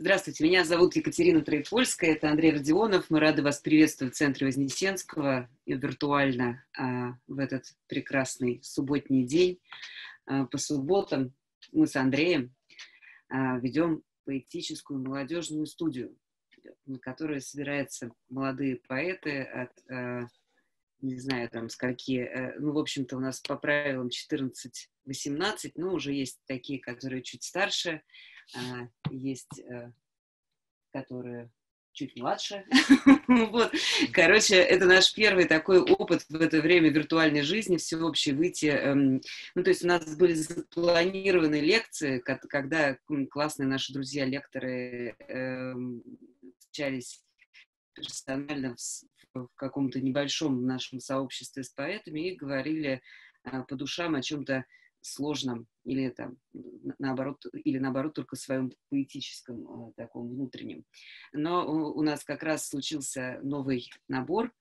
Здравствуйте, меня зовут Екатерина Троепольская, это Андрей Родионов. Мы рады вас приветствовать в Центре Вознесенского и виртуально а, в этот прекрасный субботний день. А, по субботам мы с Андреем а, ведем поэтическую молодежную студию, на которой собираются молодые поэты от, а, не знаю, там, скольки, а, э, ну, в общем-то, у нас по правилам 14-18, но уже есть такие, которые чуть старше, а, есть, э, которые чуть младше. Ну вот. Короче, это наш первый такой опыт в это время виртуальной жизни, всеобщее выйти. Эм, ну, то есть у нас были запланированы лекции, когда классные наши друзья-лекторы эм, встречались персонально в каком-то небольшом нашем сообществе с поэтами и говорили э, по душам о чем-то сложном, или там, наоборот, или наоборот только в своем поэтическом э, таком внутреннем. Но у нас как раз случился новый набор,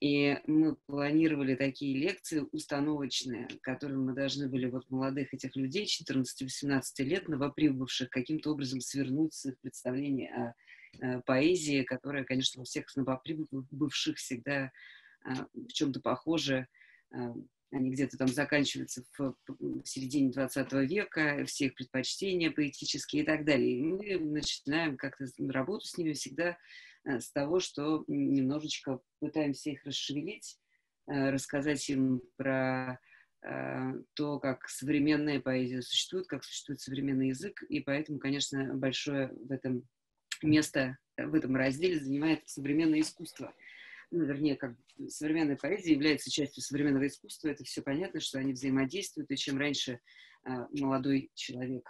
и мы планировали такие лекции установочные, которые мы должны были вот молодых этих людей, 14-18 лет, новоприбывших, каким-то образом свернуть с их представления о э, поэзии, которая, конечно, у всех новоприбывших всегда э, в чем-то похожа они где-то там заканчиваются в середине 20 века, все их предпочтения поэтические и так далее. И мы начинаем как-то работу с ними всегда э, с того, что немножечко пытаемся их расшевелить, э, рассказать им про э, то, как современная поэзия существует, как существует современный язык, и поэтому, конечно, большое в этом место, в этом разделе занимает современное искусство – ну, вернее, как современная поэзия является частью современного искусства, это все понятно, что они взаимодействуют, и чем раньше а, молодой человек,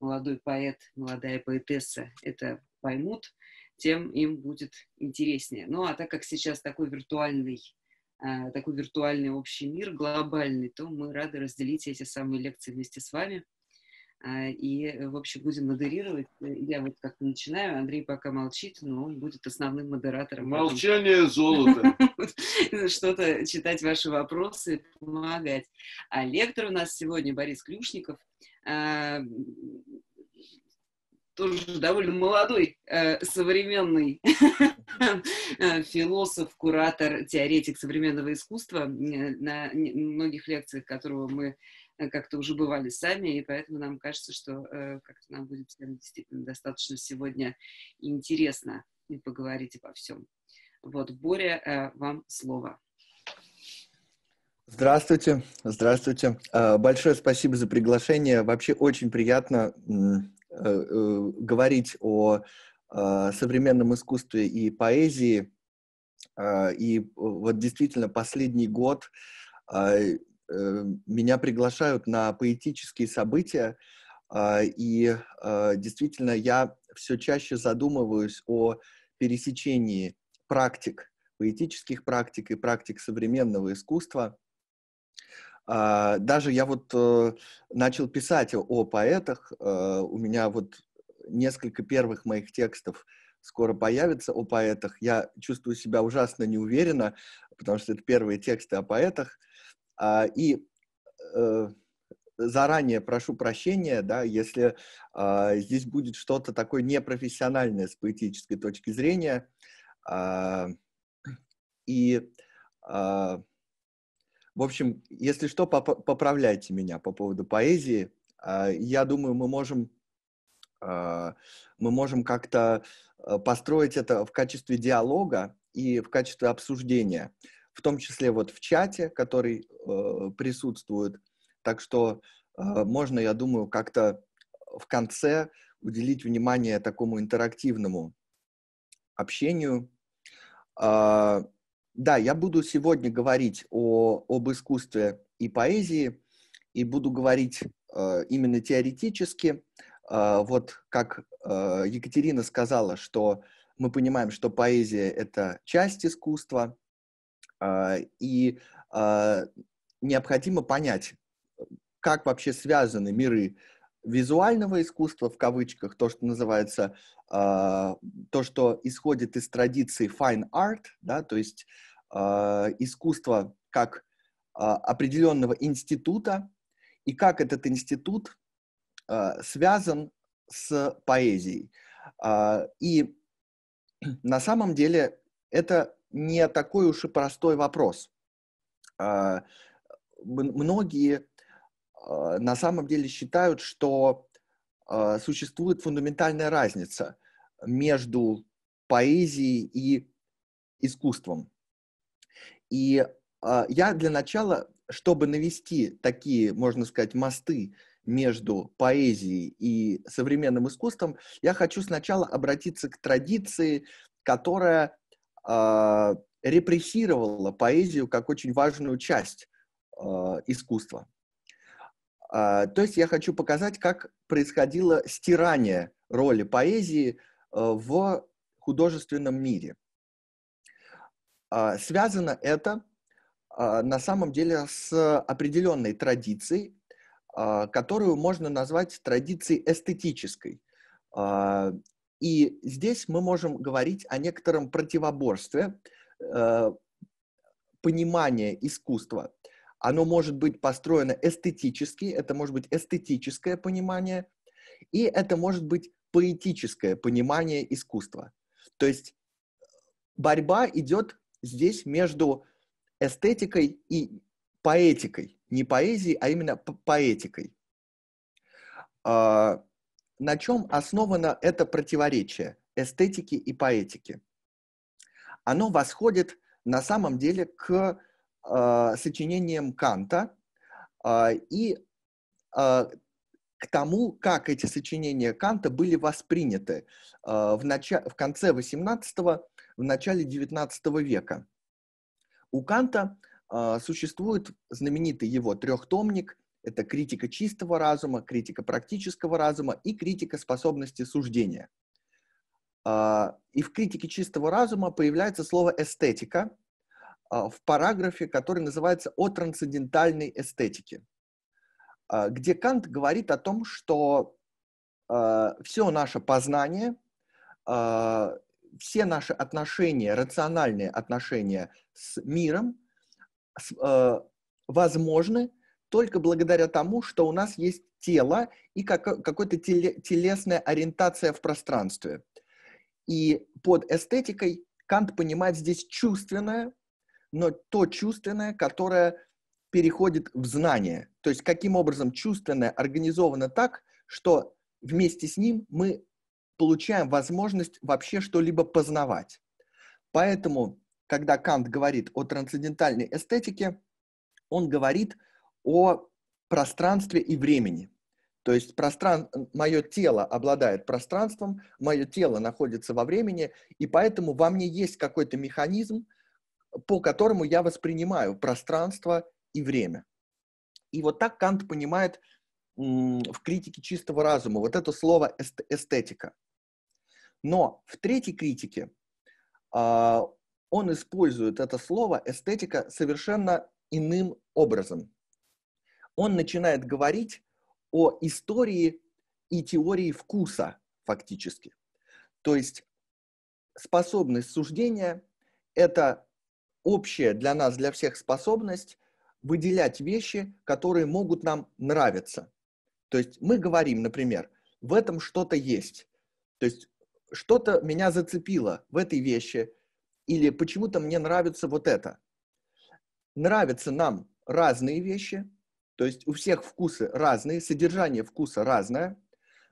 молодой поэт, молодая поэтесса это поймут, тем им будет интереснее. Ну, а так как сейчас такой виртуальный а, такой виртуальный общий мир, глобальный, то мы рады разделить эти самые лекции вместе с вами. А, и, в общем, будем модерировать. Э, я вот как-то начинаю, Андрей пока молчит, но он будет основным модератором. Молчание золото. Что-то читать ваши вопросы, помогать. А лектор у нас сегодня Борис Клюшников, а, тоже довольно молодой, э, современный э, философ, куратор, теоретик современного искусства, на многих лекциях которого мы Э, как-то уже бывали сами, и поэтому нам кажется, что э, как-то нам будет действительно достаточно сегодня интересно и поговорить обо всем. Вот, Боря, э, вам слово. Здравствуйте, здравствуйте. А, большое спасибо за приглашение. Вообще очень приятно говорить о а, современном искусстве и поэзии. А, и вот действительно последний год Э, меня приглашают на поэтические события, а, и а, действительно я все чаще задумываюсь о пересечении практик, поэтических практик и практик современного искусства. А, даже я вот э, начал писать о поэтах, э, у меня вот несколько первых моих текстов скоро появится о поэтах. Я чувствую себя ужасно неуверенно, потому что это первые тексты о поэтах – а, и э, заранее прошу прощения, да, если а, здесь будет что-то такое непрофессиональное с поэтической точки зрения. А, и, в общем, если что, поправляйте меня по поводу поэзии. я думаю, мы можем, мы можем как-то э, построить это в качестве диалога и в качестве обсуждения в том числе вот в чате, который э, присутствует. Так что э, можно, я думаю, как-то в конце уделить внимание такому интерактивному общению. Э, да, я буду сегодня говорить о, об искусстве и поэзии, и буду говорить э, именно теоретически. Э, вот как э, Екатерина сказала, что мы понимаем, что поэзия — это часть искусства, а, и а, необходимо понять, как вообще связаны миры визуального искусства, в кавычках, то, что называется, а, то, что исходит из традиции fine art, да, то есть искусство как определенного института, и как этот институт связан с поэзией. И на самом деле это не такой уж и простой вопрос. А, многие а, на самом деле считают, что а, существует фундаментальная разница между поэзией и искусством. И я для начала, чтобы навести такие, можно сказать, мосты между поэзией и современным искусством, я хочу сначала обратиться к традиции, которая э, репрессировала поэзию как очень важную часть э, искусства. Э, то есть я хочу показать, как происходило стирание роли поэзии э, в художественном мире. Э, связано это э, на самом деле с определенной традицией, которую можно назвать традицией эстетической. И здесь мы можем говорить о некотором противоборстве э, понимания искусства. Оно может быть построено эстетически, это может быть эстетическое понимание, и это может быть поэтическое понимание искусства. То есть борьба идет здесь между эстетикой и поэтикой. Не поэзией, а именно поэтикой. А, на чем основано это противоречие эстетики и поэтики? Оно восходит на самом деле к э, сочинениям Канта э, и э, к тому, как эти сочинения Канта были восприняты э, в, нач... в конце XVIII, в начале XIX века. У Канта э, существует знаменитый его трехтомник это критика чистого разума, критика практического разума и критика способности суждения. А, и в критике чистого разума появляется слово «эстетика» а, в параграфе, который называется «О трансцендентальной эстетике», а, где Кант говорит о том, что все наше познание, все наши отношения, рациональные отношения с миром возможны только благодаря тому, что у нас есть тело и как, какая-то теле, телесная ориентация в пространстве. И под эстетикой Кант понимает здесь чувственное, но то чувственное, которое переходит в знание. То есть каким образом чувственное организовано так, что вместе с ним мы получаем возможность вообще что-либо познавать. Поэтому, когда Кант говорит о трансцендентальной эстетике, он говорит – о пространстве и времени. То есть простран... мое тело обладает пространством, мое тело находится во времени, и поэтому во мне есть какой-то механизм, по которому я воспринимаю пространство и время. И вот так Кант понимает в критике чистого разума вот это слово эстетика. Но в третьей критике а, он использует это слово эстетика совершенно иным образом он начинает говорить о истории и теории вкуса фактически. То есть способность суждения – это общая для нас, для всех способность выделять вещи, которые могут нам нравиться. То есть мы говорим, например, в этом что-то есть. То есть что-то меня зацепило в этой вещи, или почему-то мне нравится вот это. Нравятся нам разные вещи, то есть у всех вкусы разные, содержание вкуса разное,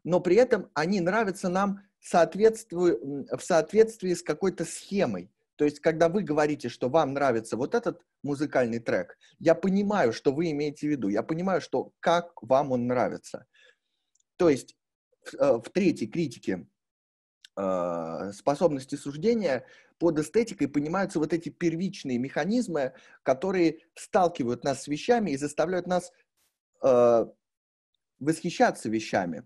но при этом они нравятся нам в соответствии с какой-то схемой. То есть, когда вы говорите, что вам нравится вот этот музыкальный трек, я понимаю, что вы имеете в виду, я понимаю, что как вам он нравится. То есть, в, э, в третьей критике э, способности суждения под эстетикой понимаются вот эти первичные механизмы, которые сталкивают нас с вещами и заставляют нас э, восхищаться вещами.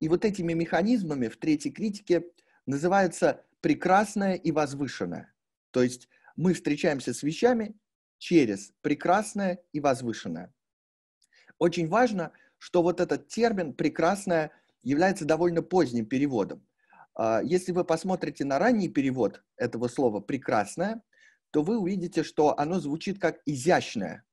И вот этими механизмами в третьей критике называется прекрасное и возвышенное. То есть мы встречаемся с вещами через прекрасное и возвышенное. Очень важно, что вот этот термин «прекрасное» является довольно поздним переводом. А, если вы посмотрите на ранний перевод этого слова «прекрасное», то вы увидите, что оно звучит как «изящное».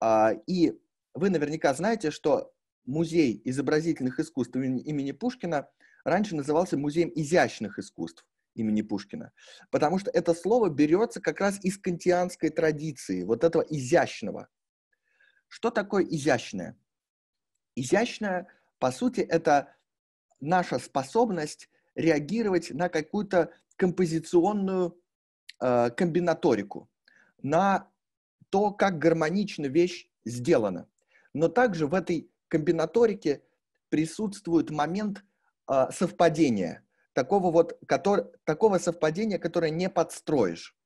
А, и вы наверняка знаете, что музей изобразительных искусств имени Пушкина раньше назывался музеем изящных искусств имени Пушкина, потому что это слово берется как раз из кантианской традиции, вот этого изящного. Что такое изящное? Изящное, по сути, это наша способность реагировать на какую-то композиционную э, комбинаторику, на то, как гармонично вещь сделана. Но также в этой комбинаторике присутствует момент э, совпадения, такого, вот, который, такого совпадения, которое не подстроишь.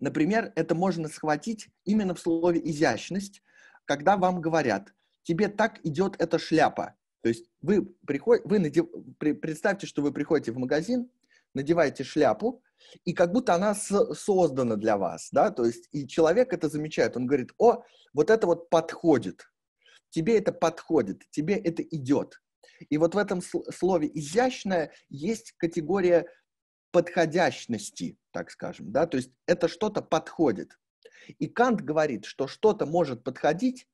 Например, это можно схватить именно в слове «изящность», когда вам говорят, тебе так идет эта шляпа, то есть вы, приходите, вы надев... представьте, что вы приходите в магазин, надеваете шляпу, и как будто она создана для вас, да, то есть и человек это замечает, он говорит, о, вот это вот подходит, тебе это подходит, тебе это идет. И вот в этом слове «изящное» есть категория подходящности, так скажем, да, то есть это что-то подходит. И Кант говорит, что что-то может подходить,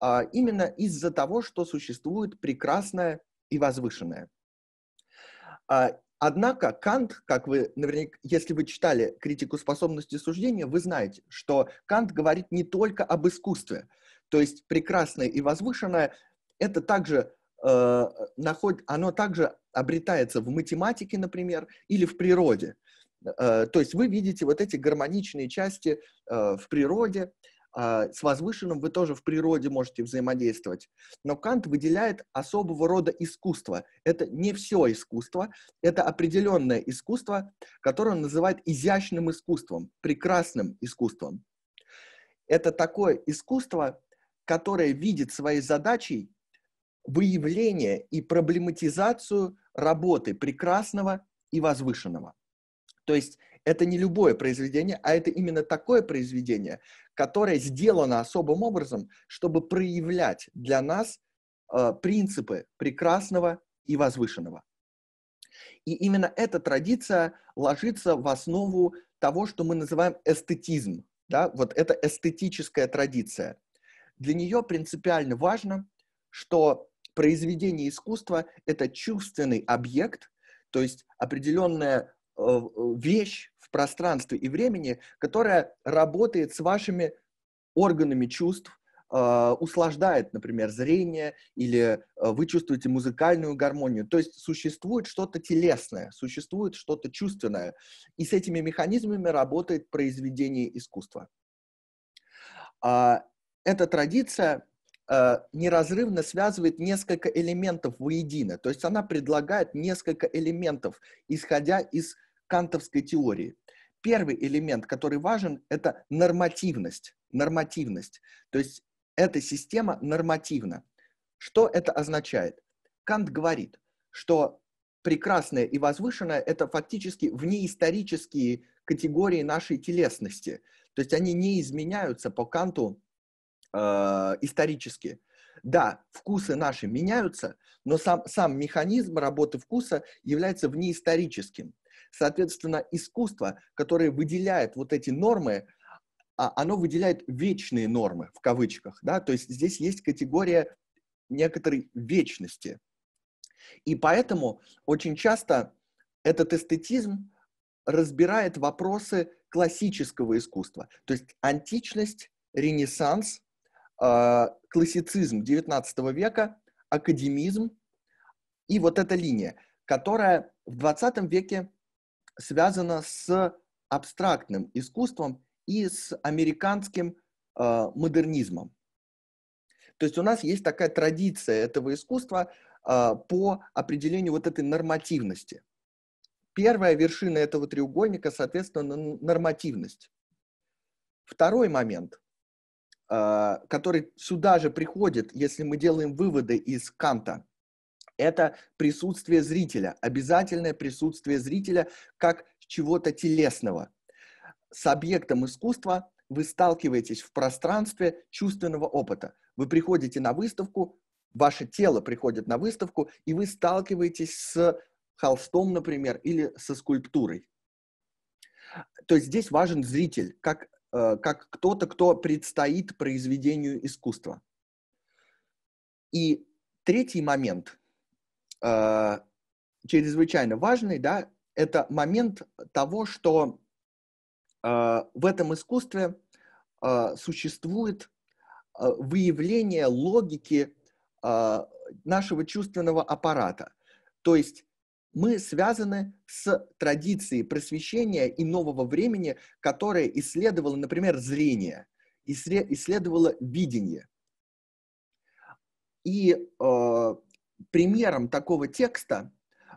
а, именно из-за того, что существует прекрасное и возвышенное. А, однако Кант, как вы наверняка, если вы читали критику способности суждения, вы знаете, что Кант говорит не только об искусстве. То есть прекрасное и возвышенное – это также э, наход, оно также обретается в математике, например, или в природе. Э, то есть вы видите вот эти гармоничные части э, в природе, э, а, с возвышенным вы тоже в природе можете взаимодействовать. Но Кант выделяет особого рода искусство. Это не все искусство, это определенное искусство, которое он называет изящным искусством, прекрасным искусством. Это такое искусство, которое видит своей задачей выявление и проблематизацию работы прекрасного и возвышенного. То есть это не любое произведение, а это именно такое произведение, которое сделано особым образом, чтобы проявлять для нас э, принципы прекрасного и возвышенного. И именно эта традиция ложится в основу того, что мы называем эстетизм. Да? Вот это эстетическая традиция. Для нее принципиально важно, что произведение искусства – это чувственный объект, то есть определенная э, э, вещь, пространстве и времени, которая работает с вашими органами чувств, а, услаждает, например, зрение, или а, вы чувствуете музыкальную гармонию. То есть существует что-то телесное, существует что-то чувственное. И с этими механизмами работает произведение искусства. А, эта традиция неразрывно связывает несколько элементов воедино. То есть она предлагает несколько элементов, исходя из кантовской теории. Первый элемент, который важен, это нормативность. Нормативность. То есть эта система нормативна. Что это означает? Кант говорит, что прекрасное и возвышенное – это фактически внеисторические категории нашей телесности. То есть они не изменяются по Канту э, исторически. Да, вкусы наши меняются, но сам, сам механизм работы вкуса является внеисторическим. Соответственно, искусство, которое выделяет вот эти нормы, а, оно выделяет вечные нормы, в кавычках, да, то есть здесь есть категория некоторой вечности. И поэтому очень часто этот эстетизм разбирает вопросы классического искусства, то есть античность, ренессанс, а, классицизм XIX века, академизм и вот эта линия, которая в XX веке связана с абстрактным искусством и с американским э, модернизмом. То есть у нас есть такая традиция этого искусства э, по определению вот этой нормативности. Первая вершина этого треугольника, соответственно, нормативность. Второй момент, э, который сюда же приходит, если мы делаем выводы из Канта – это присутствие зрителя, обязательное присутствие зрителя как чего-то телесного. С объектом искусства вы сталкиваетесь в пространстве чувственного опыта. Вы приходите на выставку, ваше тело приходит на выставку, и вы сталкиваетесь с холстом, например, или со скульптурой. То есть здесь важен зритель, как, э, как кто-то, кто предстоит произведению искусства. И третий момент – э, чрезвычайно важный, да, это момент того, что э, в этом искусстве э, существует э, выявление логики э, нашего чувственного аппарата. То есть мы связаны с традицией просвещения и нового времени, которое исследовало, например, зрение, исследовало видение. И э, примером такого текста,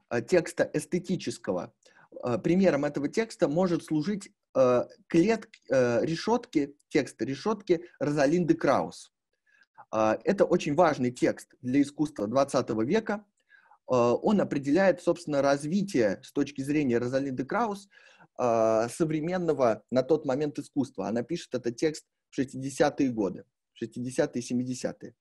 э, текста эстетического, э, примером этого текста может служить э, клет, решетки, текст решетки Розалинды Краус. Это очень важный текст для искусства 20 века. Он определяет, собственно, развитие с точки зрения Розалинды Краус современного на тот момент искусства. Она пишет этот текст в 60-е годы, 60-е и 70-е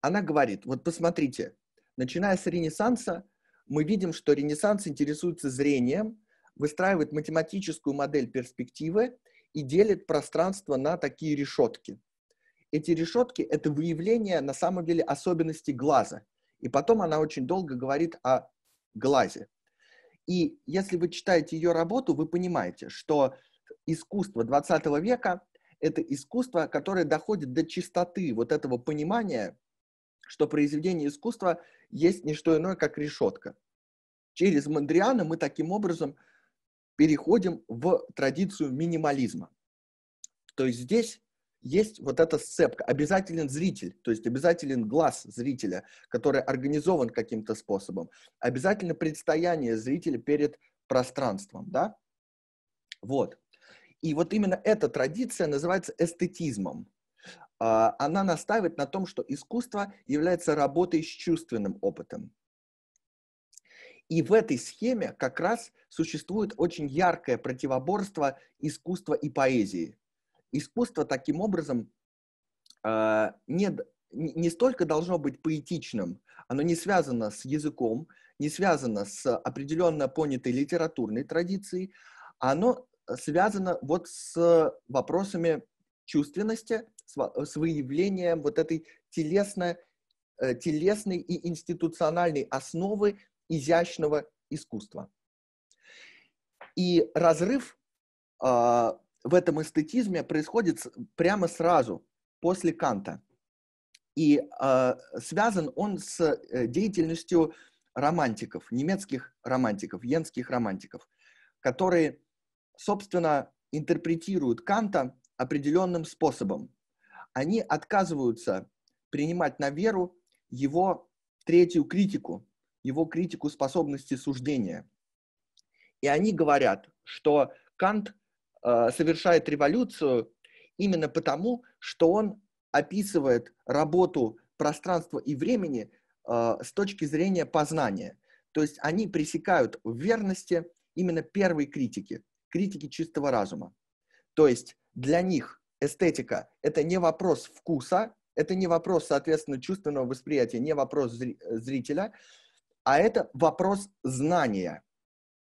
она говорит, вот посмотрите, начиная с Ренессанса, мы видим, что Ренессанс интересуется зрением, выстраивает математическую модель перспективы и делит пространство на такие решетки. Эти решетки — это выявление, на самом деле, особенностей глаза. И потом она очень долго говорит о глазе. И если вы читаете ее работу, вы понимаете, что искусство 20 века — это искусство, которое доходит до чистоты вот этого понимания — что произведение искусства есть не что иное, как решетка. Через Мандриана мы таким образом переходим в традицию минимализма. То есть здесь есть вот эта сцепка. Обязателен зритель, то есть обязателен глаз зрителя, который организован каким-то способом. Обязательно предстояние зрителя перед пространством, да? Вот. И вот именно эта традиция называется эстетизмом. А, она настаивает на том, что искусство является работой с чувственным опытом. И в этой схеме как раз существует очень яркое противоборство искусства и поэзии. Искусство таким образом а, не, не столько должно быть поэтичным, оно не связано с языком, не связано с определенно понятой литературной традицией, оно связано вот с вопросами чувственности, с, э, с выявлением вот этой телесно, э, телесной и институциональной основы изящного искусства. И разрыв а, в этом эстетизме происходит прямо сразу после Канта. И а, связан он с э, деятельностью романтиков, немецких романтиков, йенских романтиков, которые, собственно, интерпретируют Канта определенным способом они отказываются принимать на веру его третью критику, его критику способности суждения. И они говорят, что Кант э, совершает революцию именно потому, что он описывает работу пространства и времени э, с точки зрения познания. То есть они пресекают в верности именно первой критики, критики чистого разума. То есть для них эстетика — это не вопрос вкуса, это не вопрос, соответственно, чувственного восприятия, не вопрос э, зрителя, а это вопрос знания.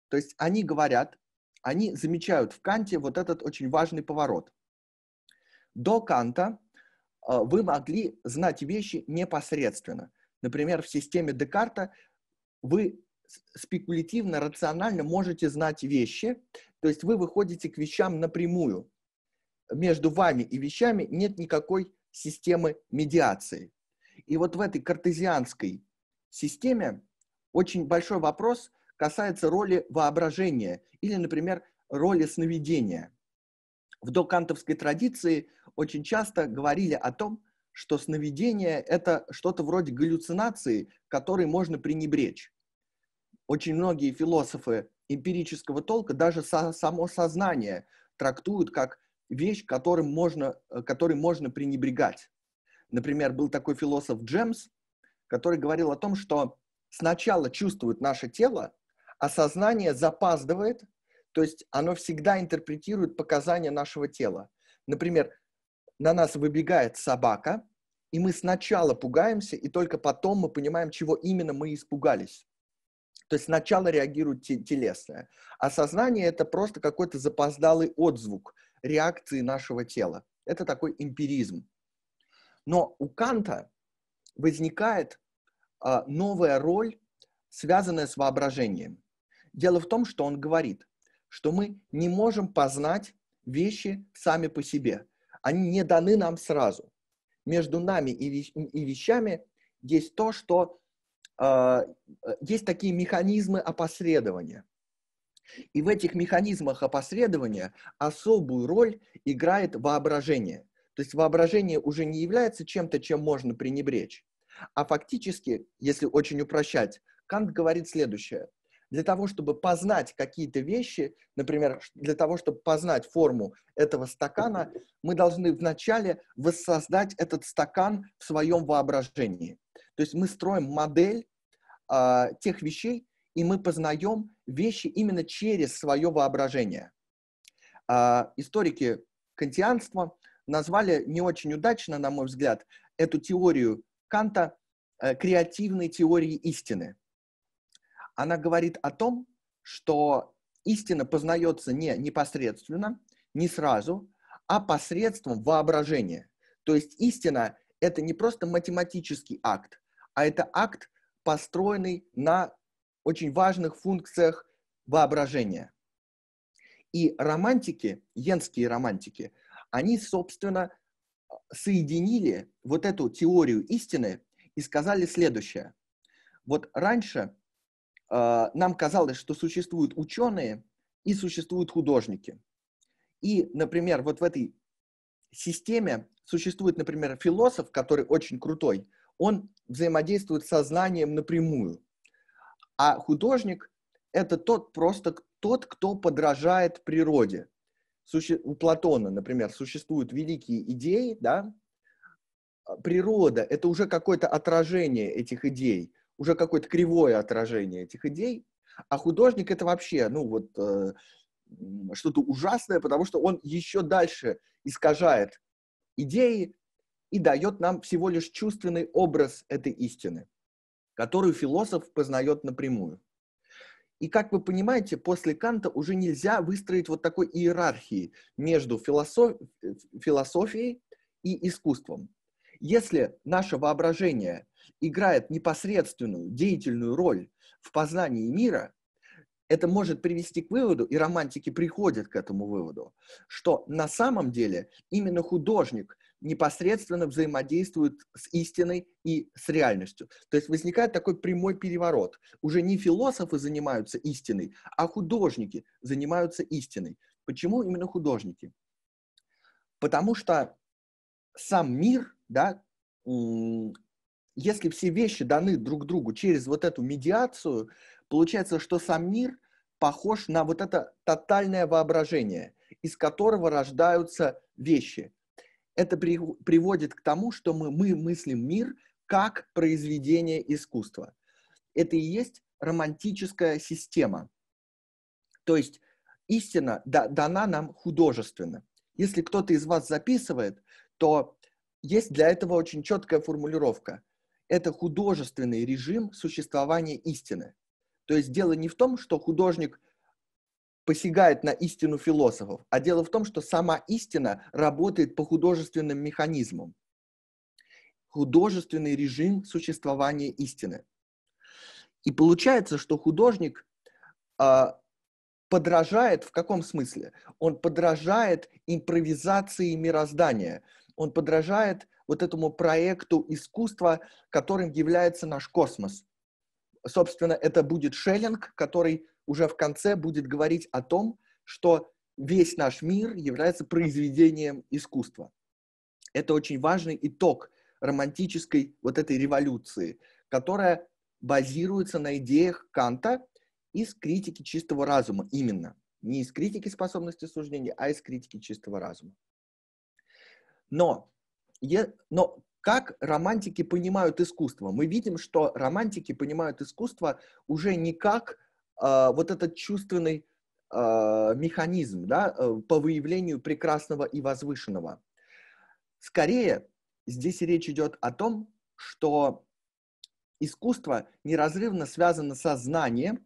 То есть они говорят, они замечают в Канте вот этот очень важный поворот. До Канта э, вы могли знать вещи непосредственно. Например, в системе Декарта вы спекулятивно, рационально можете знать вещи, то есть вы выходите к вещам напрямую между вами и вещами нет никакой системы медиации. И вот в этой картезианской системе очень большой вопрос касается роли воображения или, например, роли сновидения. В докантовской традиции очень часто говорили о том, что сновидение – это что-то вроде галлюцинации, которой можно пренебречь. Очень многие философы эмпирического толка даже само сознание трактуют как вещь, которым можно, э, которой можно пренебрегать. Например, был такой философ Джемс, который говорил о том, что сначала чувствует наше тело, а сознание запаздывает, то есть оно всегда интерпретирует показания нашего тела. Например, на нас выбегает собака, и мы сначала пугаемся, и только потом мы понимаем, чего именно мы испугались. То есть сначала реагирует телесное, а сознание это просто какой-то запоздалый отзвук – реакции нашего тела. Это такой эмпиризм. Но у Канта возникает э, новая роль, связанная с воображением. Дело в том, что он говорит, что мы не можем познать вещи сами по себе. Они не даны нам сразу. Между нами и вещами есть то, что э, есть такие механизмы опосредования. И в этих механизмах опосредования особую роль играет воображение. То есть воображение уже не является чем-то, чем можно пренебречь. А фактически, если очень упрощать, Кант говорит следующее. Для того, чтобы познать какие-то вещи, например, для того, чтобы познать форму этого стакана, мы должны вначале воссоздать этот стакан в своем воображении. То есть мы строим модель э, тех вещей, и мы познаем вещи именно через свое воображение. А, историки кантианства назвали не очень удачно, на мой взгляд, эту теорию Канта э, креативной теорией истины. Она говорит о том, что истина познается не непосредственно, не сразу, а посредством воображения. То есть истина – это не просто математический акт, а это акт, построенный на очень важных функциях воображения. И романтики, йенские романтики, они, собственно, соединили вот эту теорию истины и сказали следующее. Вот раньше э, нам казалось, что существуют ученые и существуют художники. И, например, вот в этой системе существует, например, философ, который очень крутой, он взаимодействует с сознанием напрямую. А художник – это тот просто тот, кто подражает природе. Суще... У Платона, например, существуют великие идеи, да? А, природа – это уже какое-то отражение этих идей, уже какое-то кривое отражение этих идей, а художник – это вообще, ну вот, э, что-то ужасное, потому что он еще дальше искажает идеи и дает нам всего лишь чувственный образ этой истины которую философ познает напрямую. И, как вы понимаете, после Канта уже нельзя выстроить вот такой иерархии между философ... философией и искусством. Если наше воображение играет непосредственную, деятельную роль в познании мира, это может привести к выводу, и романтики приходят к этому выводу, что на самом деле именно художник непосредственно взаимодействуют с истиной и с реальностью. То есть возникает такой прямой переворот. Уже не философы занимаются истиной, а художники занимаются истиной. Почему именно художники? Потому что сам мир, да, если все вещи даны друг другу через вот эту медиацию, получается, что сам мир похож на вот это тотальное воображение, из которого рождаются вещи это при, приводит к тому, что мы, мы мыслим мир как произведение искусства. Это и есть романтическая система. То есть истина да, дана нам художественно. Если кто-то из вас записывает, то есть для этого очень четкая формулировка. Это художественный режим существования истины. То есть дело не в том, что художник посягает на истину философов, а дело в том, что сама истина работает по художественным механизмам. Художественный режим существования истины. И получается, что художник э, подражает в каком смысле? Он подражает импровизации мироздания. Он подражает вот этому проекту искусства, которым является наш космос. Собственно, это будет Шеллинг, который уже в конце будет говорить о том, что весь наш мир является произведением искусства. Это очень важный итог романтической вот этой революции, которая базируется на идеях Канта из критики чистого разума именно. Не из критики способности суждения, а из критики чистого разума. Но, е, но как романтики понимают искусство? Мы видим, что романтики понимают искусство уже не как а, вот этот чувственный а, механизм да, э, по выявлению прекрасного и возвышенного. Скорее, здесь речь идет о том, что искусство неразрывно связано со знанием,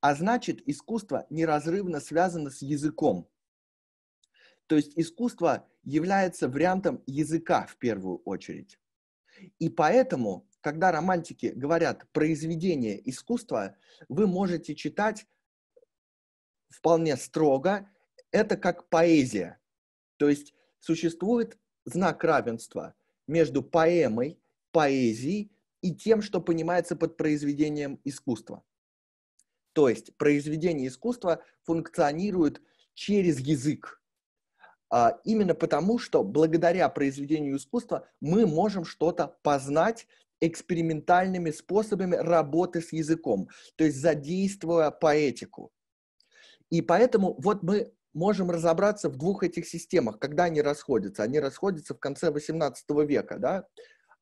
а значит, искусство неразрывно связано с языком. То есть искусство является вариантом языка в первую очередь. И поэтому когда романтики говорят произведение искусства, вы можете читать вполне строго, это как поэзия. То есть существует знак равенства между поэмой, поэзией и тем, что понимается под произведением искусства. То есть произведение искусства функционирует через язык. А, именно потому, что благодаря произведению искусства мы можем что-то познать экспериментальными способами работы с языком, то есть задействуя поэтику. И поэтому вот мы можем разобраться в двух этих системах, когда они расходятся. Они расходятся в конце XVIII века, да,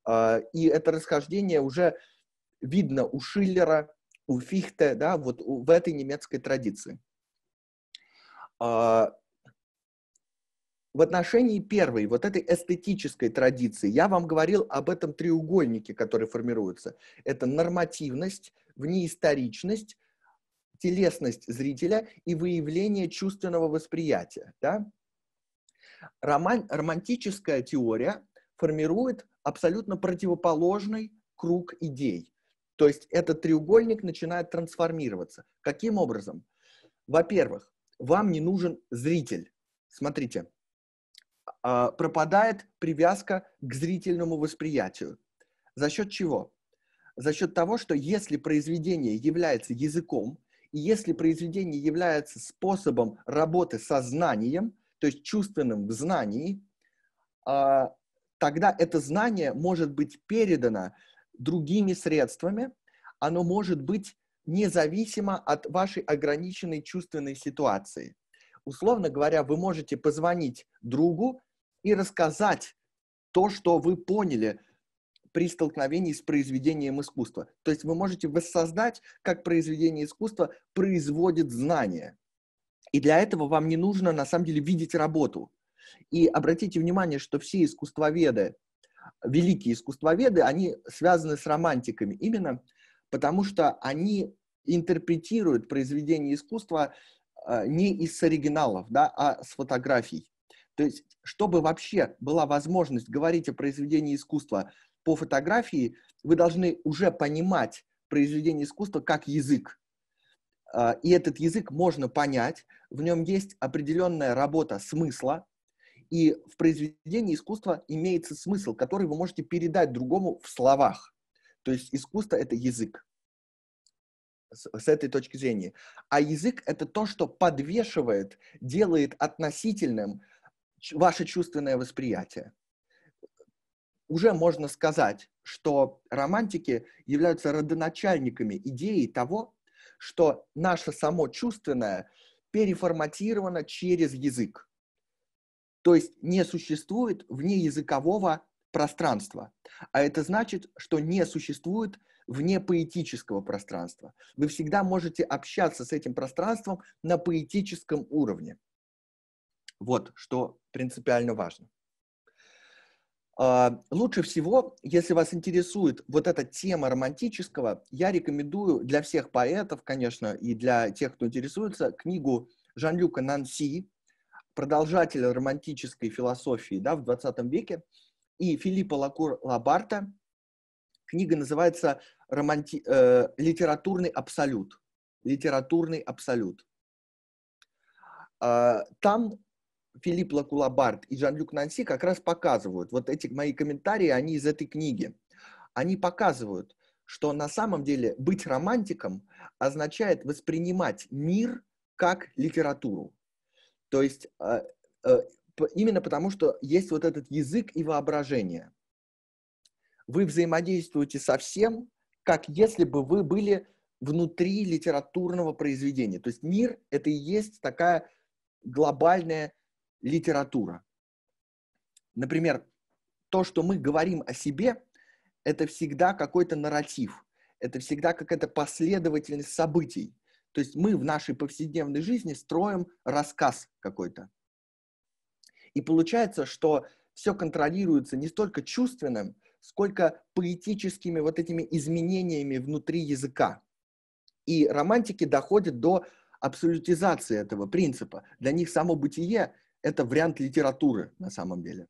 а, и это расхождение уже видно у Шиллера, у Фихте, да, вот в этой немецкой традиции. А, в отношении первой, вот этой эстетической традиции, я вам говорил об этом треугольнике, который формируется. Это нормативность, внеисторичность, телесность зрителя и выявление чувственного восприятия. Да? Роман, романтическая теория формирует абсолютно противоположный круг идей. То есть этот треугольник начинает трансформироваться. Каким образом? Во-первых, вам не нужен зритель. Смотрите, а, пропадает привязка к зрительному восприятию. За счет чего? За счет того, что если произведение является языком, и если произведение является способом работы со знанием, то есть чувственным в знании, а, тогда это знание может быть передано другими средствами, оно может быть независимо от вашей ограниченной чувственной ситуации условно говоря, вы можете позвонить другу и рассказать то, что вы поняли при столкновении с произведением искусства. То есть вы можете воссоздать, как произведение искусства производит знания. И для этого вам не нужно, на самом деле, видеть работу. И обратите внимание, что все искусствоведы, великие искусствоведы, они связаны с романтиками именно потому, что они интерпретируют произведение искусства а, не из оригиналов, да, а с фотографий. То есть, чтобы вообще была возможность говорить о произведении искусства по фотографии, вы должны уже понимать произведение искусства как язык. А, и этот язык можно понять, в нем есть определенная работа смысла, и в произведении искусства имеется смысл, который вы можете передать другому в словах. То есть искусство — это язык с, с этой точки зрения. А язык — это то, что подвешивает, делает относительным ваше чувственное восприятие. Уже можно сказать, что романтики являются родоначальниками идеи того, что наше само чувственное переформатировано через язык. То есть не существует вне языкового пространства. А это значит, что не существует вне поэтического пространства. Вы всегда можете общаться с этим пространством на поэтическом уровне. Вот что принципиально важно. А, лучше всего, если вас интересует вот эта тема романтического, я рекомендую для всех поэтов, конечно, и для тех, кто интересуется, книгу Жан-Люка Нанси, продолжателя романтической философии да, в 20 веке, и Филиппа Лакур Лабарта Книга называется романти... э, «Литературный абсолют». «Литературный абсолют». Э, там Филипп Лакулабард и Жан-Люк Нанси как раз показывают, вот эти мои комментарии, они из этой книги, они показывают, что на самом деле быть романтиком означает воспринимать мир как литературу. То есть а, э, именно потому, что есть вот этот язык и воображение вы взаимодействуете со всем, как если бы вы были внутри литературного произведения. То есть мир — это и есть такая глобальная литература. Например, то, что мы говорим о себе, это всегда какой-то нарратив, это всегда какая-то последовательность событий. То есть мы в нашей повседневной жизни строим рассказ какой-то. И получается, что все контролируется не столько чувственным, сколько поэтическими вот этими изменениями внутри языка. И романтики доходят до абсолютизации этого принципа. Для них само бытие – это вариант литературы на самом деле.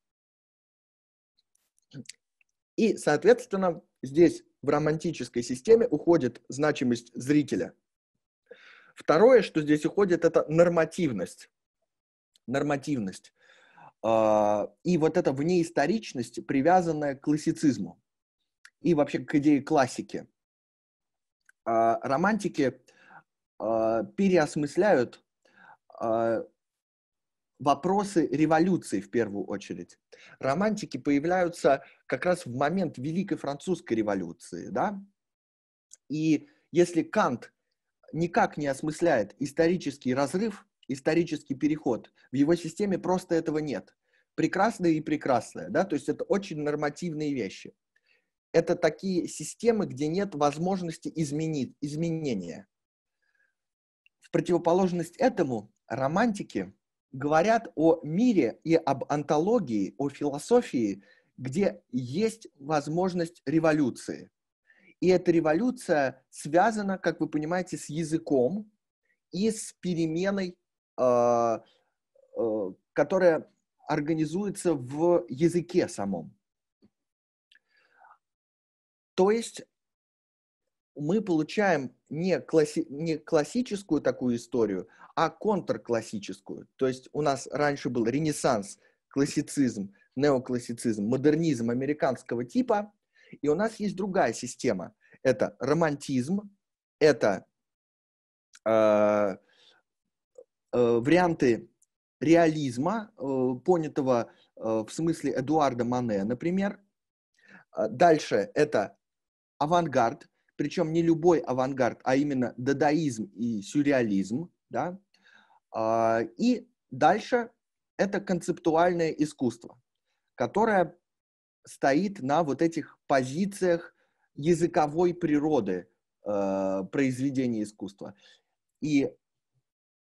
И, соответственно, здесь в романтической системе уходит значимость зрителя. Второе, что здесь уходит, это нормативность. Нормативность. А, и вот эта внеисторичность, привязанная к классицизму и вообще к идее классики. А, романтики а, переосмысляют вопросы революции в первую очередь. Романтики появляются как раз в момент Великой Французской революции, да? И если Кант никак не осмысляет исторический разрыв исторический переход. В его системе просто этого нет. Прекрасное и прекрасное, да, то есть это очень нормативные вещи. Это такие системы, где нет возможности изменить, изменения. В противоположность этому романтики говорят о мире и об антологии, о философии, где есть возможность революции. И эта революция связана, как вы понимаете, с языком и с переменой а, э, которая организуется в языке самом. То есть мы получаем не, класси- не классическую такую историю, а контрклассическую. То есть у нас раньше был ренессанс, классицизм, неоклассицизм, модернизм американского типа, и у нас есть другая система. Это романтизм, это э, Э, варианты реализма, э, понятого э, в смысле Эдуарда Мане, например. А дальше это авангард, причем не любой авангард, а именно дадаизм и сюрреализм. Да? А, и дальше это концептуальное искусство, которое стоит на вот этих позициях языковой природы произведения искусства. И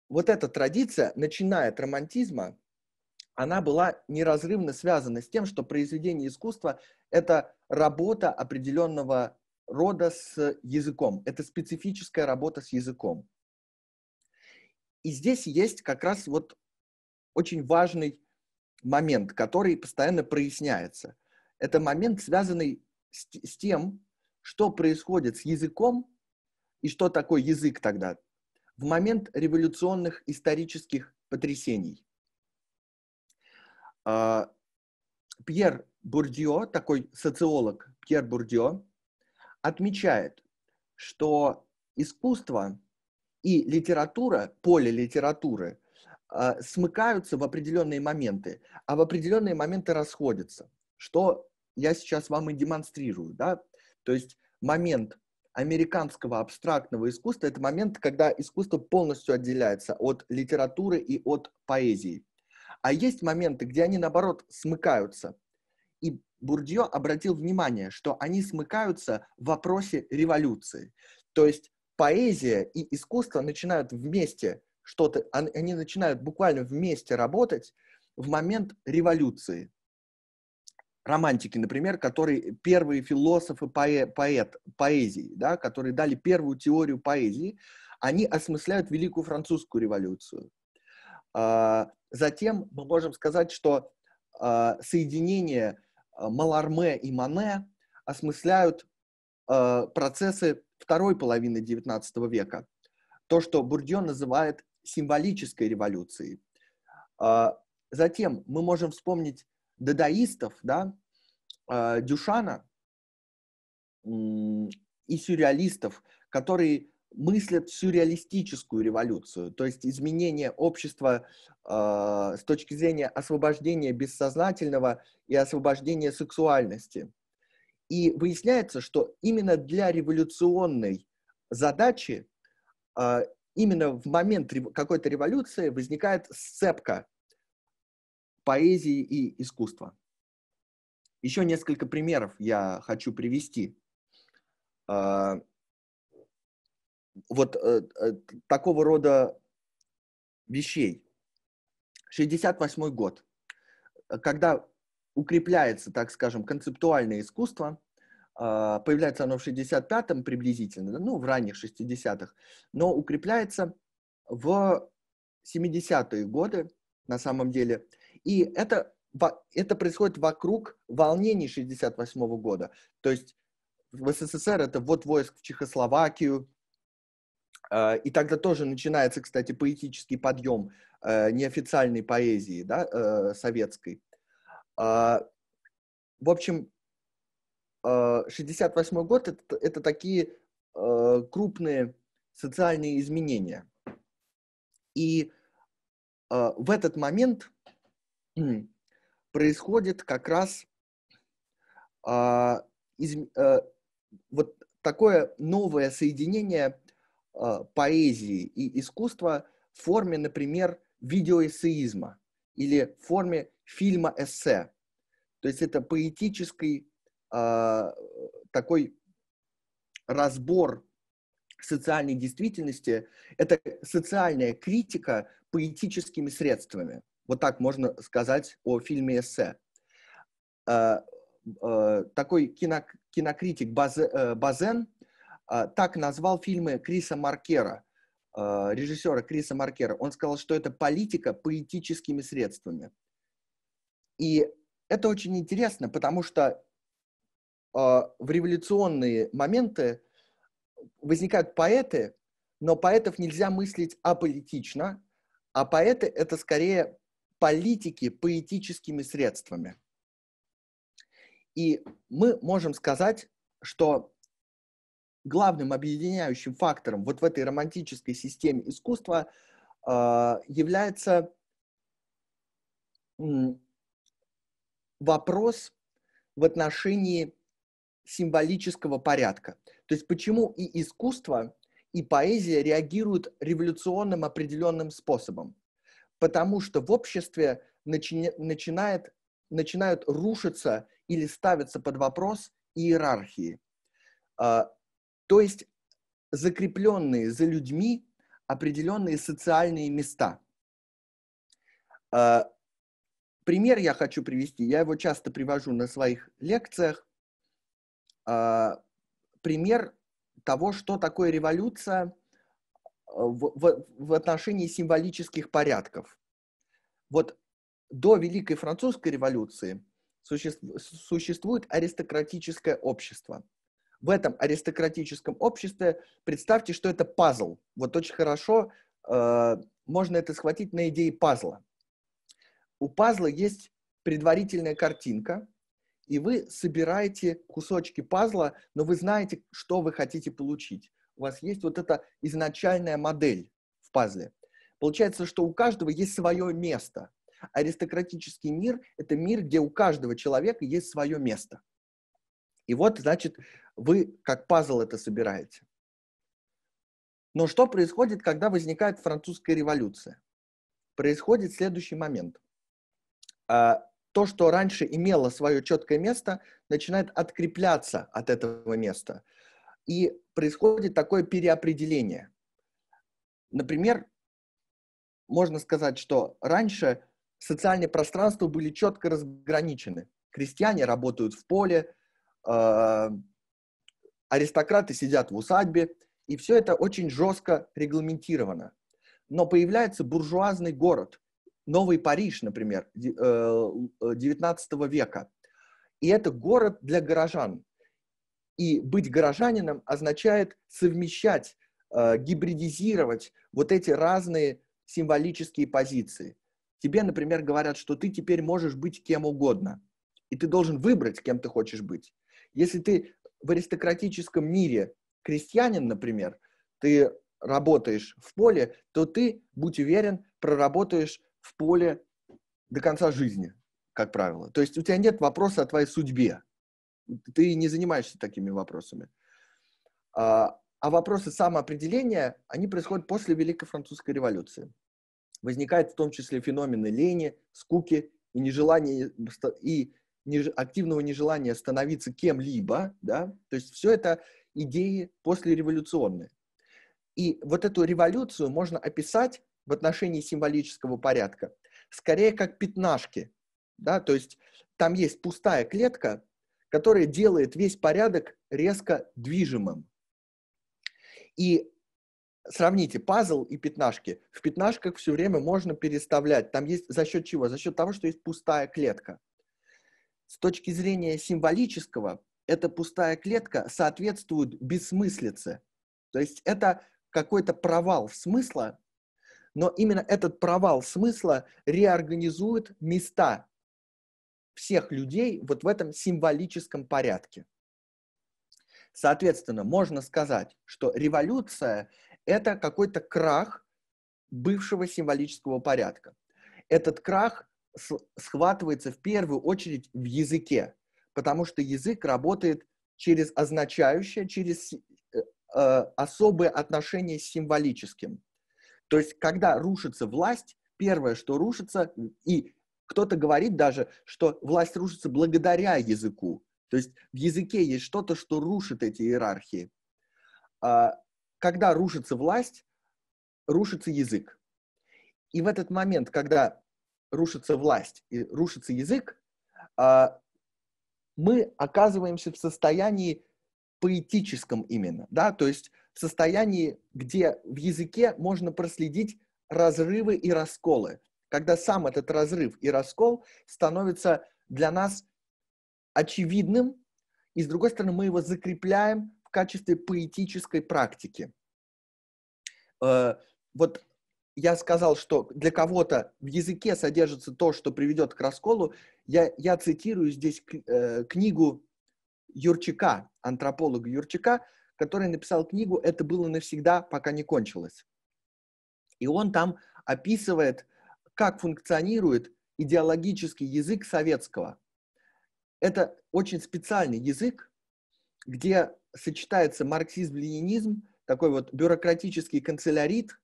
вот эта традиция, начиная от романтизма, она была неразрывно связана с тем, что произведение искусства — это работа определенного рода с языком. Это специфическая работа с языком. И здесь есть как раз вот очень важный момент, который постоянно проясняется. Это момент, связанный с, тем, что происходит с языком и что такое язык тогда в момент революционных исторических потрясений. А, Пьер Бурдио, такой социолог Пьер Бурдио, отмечает, что искусство и литература, поле литературы, а, смыкаются в определенные моменты, а в определенные моменты расходятся, что я сейчас вам и демонстрирую. Да? То есть момент американского абстрактного искусства – это момент, когда искусство полностью отделяется от литературы и от поэзии. А есть моменты, где они, наоборот, смыкаются. И Бурдье обратил внимание, что они смыкаются в вопросе революции. То есть поэзия и искусство начинают вместе что-то, они начинают буквально вместе работать в момент революции романтики, например, которые первые философы поэ, поэт, поэзии, да, которые дали первую теорию поэзии, они осмысляют Великую Французскую революцию. А, затем мы можем сказать, что а, соединение а, Маларме и Мане осмысляют процессы второй половины XIX века. То, что Бурдье называет символической революцией. Затем мы можем вспомнить дадаистов, да, э, Дюшана и сюрреалистов, которые мыслят сюрреалистическую революцию, то есть изменение общества э, с точки зрения освобождения бессознательного и освобождения сексуальности. И выясняется, что именно для революционной задачи, э, именно в момент рев- какой-то революции возникает сцепка поэзии и искусства. Еще несколько примеров я хочу привести. А, вот э, э, такого рода вещей. 68 год, когда укрепляется, так скажем, концептуальное искусство, а, появляется оно в 65-м приблизительно, ну, в ранних 60-х, но укрепляется в 70-е годы, на самом деле, и это, это происходит вокруг волнений 68 -го года. То есть в СССР это вот войск в Чехословакию, э, и тогда тоже начинается, кстати, поэтический подъем э, неофициальной поэзии да, э, советской. А, в общем, 68 год это, это такие крупные социальные изменения. И в этот момент происходит как раз а, из, а, э, вот такое новое соединение а, поэзии и искусства в форме, например, видеоэссеизма или в форме фильма эссе. То есть это поэтический а, такой разбор социальной действительности, это социальная критика поэтическими средствами. Вот так можно сказать о фильме «Эссе». Э, э, такой кинокритик э, Базен так назвал фильмы Криса Маркера, режиссера Криса Маркера. Он сказал, что это политика поэтическими средствами. И это очень интересно, потому что в революционные моменты возникают поэты, но поэтов нельзя мыслить аполитично, а поэты — это скорее политики поэтическими средствами. И мы можем сказать, что главным объединяющим фактором вот в этой романтической системе искусства э, является вопрос в отношении символического порядка. То есть почему и искусство, и поэзия реагируют революционным определенным способом потому что в обществе начи начинает, начинают рушиться или ставиться под вопрос иерархии. А, то есть закрепленные за людьми определенные социальные места. А, пример я хочу привести, я его часто привожу на своих лекциях. А, пример того, что такое революция – в, в, в отношении символических порядков. Вот до Великой Французской революции существует аристократическое общество. В этом аристократическом обществе представьте, что это пазл. Вот очень хорошо э, можно это схватить на идее пазла. У пазла есть предварительная картинка, и вы собираете кусочки пазла, но вы знаете, что вы хотите получить у вас есть вот эта изначальная модель в пазле. Получается, что у каждого есть свое место. Аристократический мир – это мир, где у каждого человека есть свое место. И вот, значит, вы как пазл это собираете. Но что происходит, когда возникает французская революция? Происходит следующий момент. А, то, что раньше имело свое четкое место, начинает открепляться от этого места – и происходит такое переопределение. Например, можно сказать, что раньше социальные пространства были четко разграничены. Крестьяне работают в поле, э, аристократы сидят в усадьбе, и все это очень жестко регламентировано. Но появляется буржуазный город, Новый Париж, например, XIX э, э, века. И это город для горожан, и быть горожанином означает совмещать, э, гибридизировать вот эти разные символические позиции. Тебе, например, говорят, что ты теперь можешь быть кем угодно, и ты должен выбрать, кем ты хочешь быть. Если ты в аристократическом мире крестьянин, например, ты работаешь в поле, то ты, будь уверен, проработаешь в поле до конца жизни, как правило. То есть у тебя нет вопроса о твоей судьбе ты не занимаешься такими вопросами. А, а вопросы самоопределения, они происходят после Великой Французской революции. Возникает в том числе феномены лени, скуки и нежелания и неж, активного нежелания становиться кем-либо, да, то есть все это идеи послереволюционные. И вот эту революцию можно описать в отношении символического порядка скорее как пятнашки, да, то есть там есть пустая клетка, которое делает весь порядок резко движимым. И сравните пазл и пятнашки. В пятнашках все время можно переставлять. Там есть за счет чего? За счет того, что есть пустая клетка. С точки зрения символического, эта пустая клетка соответствует бессмыслице. То есть это какой-то провал смысла, но именно этот провал смысла реорганизует места всех людей вот в этом символическом порядке. Соответственно, можно сказать, что революция – это какой-то крах бывшего символического порядка. Этот крах схватывается в первую очередь в языке, потому что язык работает через означающее, через э, э особые отношения с символическим. То есть, когда рушится власть, первое, что рушится, и кто-то говорит даже, что власть рушится благодаря языку. То есть в языке есть что-то, что рушит эти иерархии. А, когда рушится власть, рушится язык. И в этот момент, когда рушится власть и рушится язык, а, мы оказываемся в состоянии поэтическом именно, да, то есть в состоянии, где в языке можно проследить разрывы и расколы когда сам этот разрыв и раскол становится для нас очевидным, и с другой стороны мы его закрепляем в качестве поэтической практики. Э, вот я сказал, что для кого-то в языке содержится то, что приведет к расколу. Я, я цитирую здесь э, книгу Юрчика, антрополога Юрчика, который написал книгу «Это было навсегда, пока не кончилось». И он там описывает как функционирует идеологический язык советского. Это очень специальный язык, где сочетается марксизм-ленинизм, такой вот бюрократический канцелярит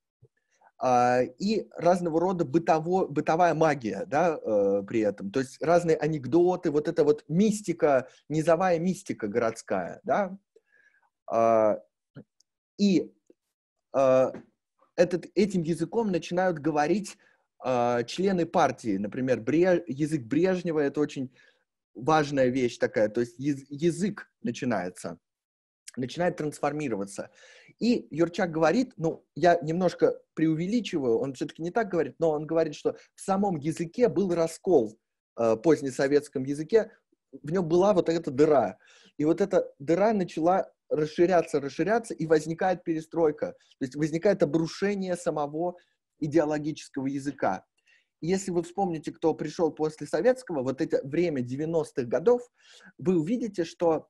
э, и разного рода бытово, бытовая магия да, э, при этом. То есть разные анекдоты, вот эта вот мистика, низовая мистика городская. Да? Э, и а, этот, этим языком начинают говорить а, члены партии, например, Бреж... язык Брежнева, это очень важная вещь такая, то есть язык начинается, начинает трансформироваться. И Юрчак говорит, ну, я немножко преувеличиваю, он все-таки не так говорит, но он говорит, что в самом языке был раскол, э, позднесоветском языке, в нем была вот эта дыра. И вот эта дыра начала расширяться, расширяться, и возникает перестройка. То есть возникает обрушение самого идеологического языка. Если вы вспомните, кто пришел после советского, вот это время 90-х годов, вы увидите, что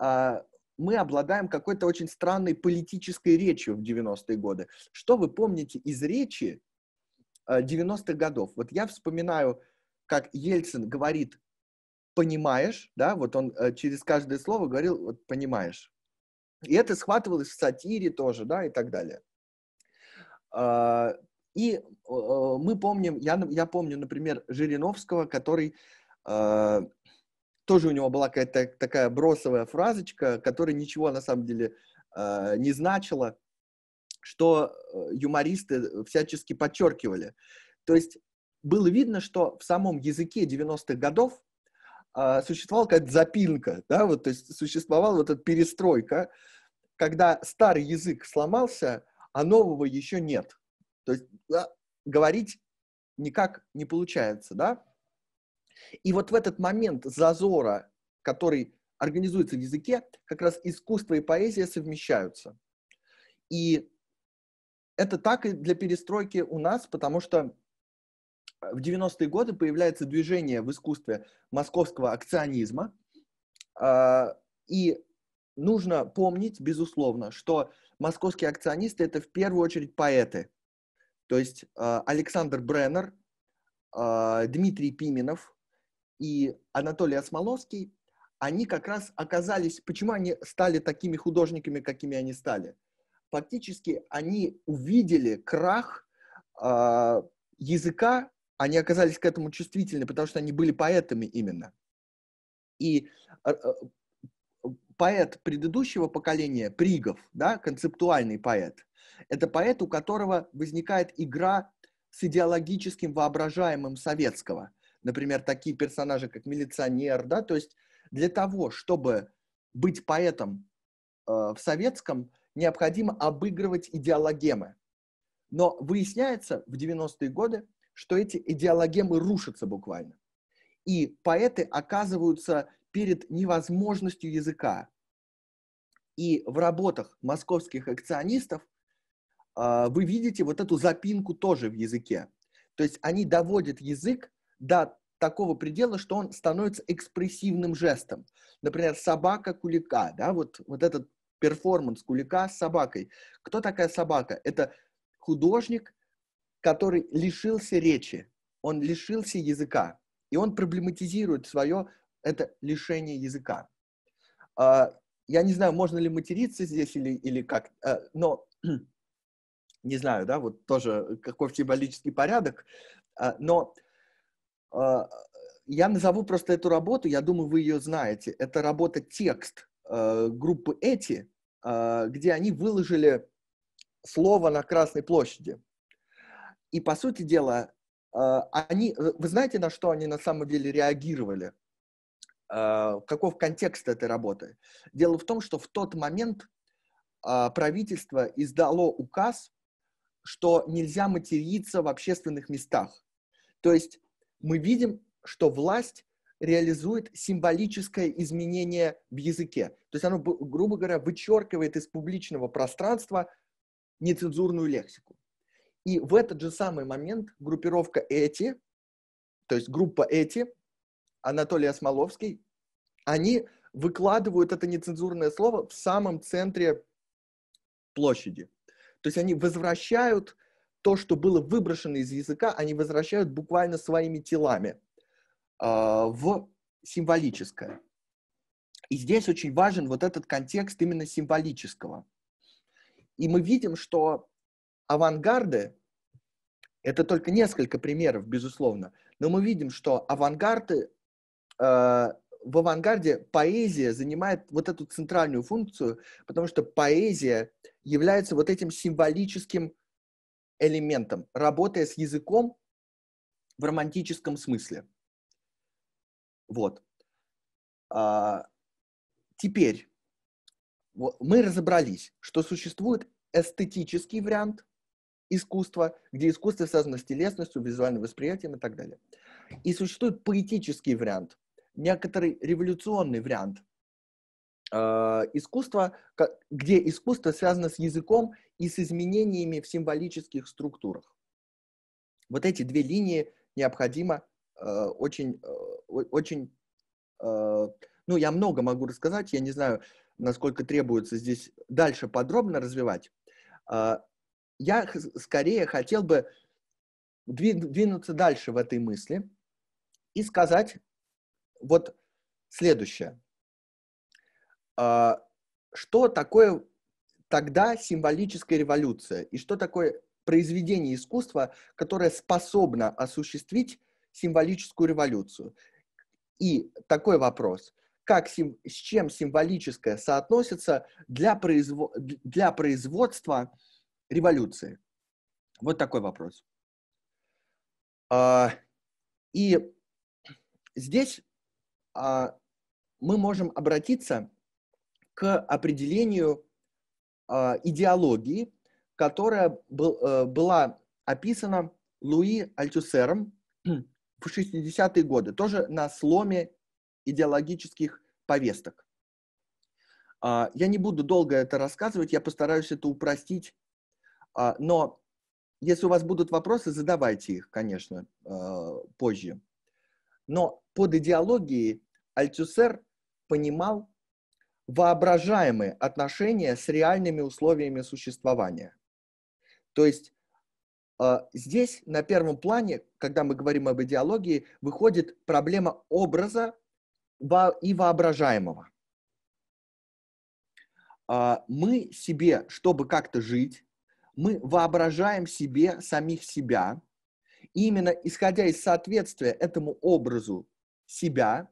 э, мы обладаем какой-то очень странной политической речью в 90-е годы. Что вы помните из речи 90-х а, годов? Вот я вспоминаю, как Ельцин говорит «понимаешь», да, вот он э, через каждое слово говорил вот, «понимаешь». И это схватывалось в сатире тоже, да, и так далее. А, и э, мы помним, я, я помню, например, Жириновского, который э, тоже у него была какая-то такая бросовая фразочка, которая ничего на самом деле э, не значила, что э, юмористы всячески подчеркивали. То есть было видно, что в самом языке 90-х годов э, существовала какая-то запинка, да, вот, то есть существовала вот эта перестройка, когда старый язык сломался, а нового еще нет – то есть да, говорить никак не получается, да? И вот в этот момент зазора, который организуется в языке, как раз искусство и поэзия совмещаются. И это так и для перестройки у нас, потому что в 90-е годы появляется движение в искусстве московского акционизма, а, и нужно помнить, безусловно, что московские акционисты — это в первую очередь поэты – то есть а, Александр Бреннер, а, Дмитрий Пименов и Анатолий Осмоловский, они как раз оказались, почему они стали такими художниками, какими они стали? Фактически они увидели крах а, языка, они оказались к этому чувствительны, потому что они были поэтами именно. И поэт предыдущего поколения, Пригов, да, концептуальный поэт, это поэт, у которого возникает игра с идеологическим воображаемым советского. Например, такие персонажи, как милиционер, да, то есть для того, чтобы быть поэтом э, в советском, необходимо обыгрывать идеологемы. Но выясняется в 90-е годы, что эти идеологемы рушатся буквально. И поэты оказываются перед невозможностью языка. И в работах московских акционистов а, вы видите вот эту запинку тоже в языке. То есть они доводят язык до такого предела, что он становится экспрессивным жестом. Например, собака кулика, да, вот, вот этот перформанс кулика с собакой. Кто такая собака? Это художник, который лишился речи, он лишился языка, и он проблематизирует свое это лишение языка. А, я не знаю, можно ли материться здесь или, или как, э, но не знаю, да, вот тоже каков символический порядок, а, но а, я назову просто эту работу, я думаю, вы ее знаете. Это работа текст а, группы «Эти», где они выложили слово на Красной площади. И, по сути дела, они, вы знаете, на что они на самом деле реагировали? Каков контекст этой работы? Дело в том, что в тот момент правительство издало указ что нельзя материться в общественных местах. То есть мы видим, что власть реализует символическое изменение в языке. То есть оно, грубо говоря, вычеркивает из публичного пространства нецензурную лексику. И в этот же самый момент группировка «Эти», то есть группа «Эти», Анатолий Осмоловский, они выкладывают это нецензурное слово в самом центре площади. То есть они возвращают то, что было выброшено из языка, они возвращают буквально своими телами э, в символическое. И здесь очень важен вот этот контекст именно символического. И мы видим, что авангарды, это только несколько примеров, безусловно, но мы видим, что авангарды э, в авангарде поэзия занимает вот эту центральную функцию, потому что поэзия является вот этим символическим элементом, работая с языком в романтическом смысле. Вот. А, теперь мы разобрались, что существует эстетический вариант искусства, где искусство связано с телесностью, визуальным восприятием и так далее. И существует поэтический вариант, некоторый революционный вариант а, искусства, где искусство связано с языком и с изменениями в символических структурах. Вот эти две линии необходимо а, очень, а, очень, ну, я много могу рассказать, я не знаю, насколько требуется здесь дальше подробно развивать. Я скорее хотел бы двинуться дальше в этой мысли и сказать вот следующее. А, что такое тогда символическая революция и что такое произведение искусства, которое способно осуществить символическую революцию? И такой вопрос. Как, с чем символическое соотносится для, произво, для производства революции? Вот такой вопрос. А, и здесь а, мы можем обратиться к определению а, идеологии, которая был, э, была описана Луи Альтюсером в 60-е годы, тоже на сломе идеологических повесток. А, я не буду долго это рассказывать, я постараюсь это упростить, но если у вас будут вопросы, задавайте их, конечно, э, позже. Но под идеологией Альтюсер понимал воображаемые отношения с реальными условиями существования. То есть э, здесь на первом плане, когда мы говорим об идеологии, выходит проблема образа и воображаемого. А, мы себе, чтобы как-то жить, мы воображаем себе самих себя – именно исходя из соответствия этому образу себя,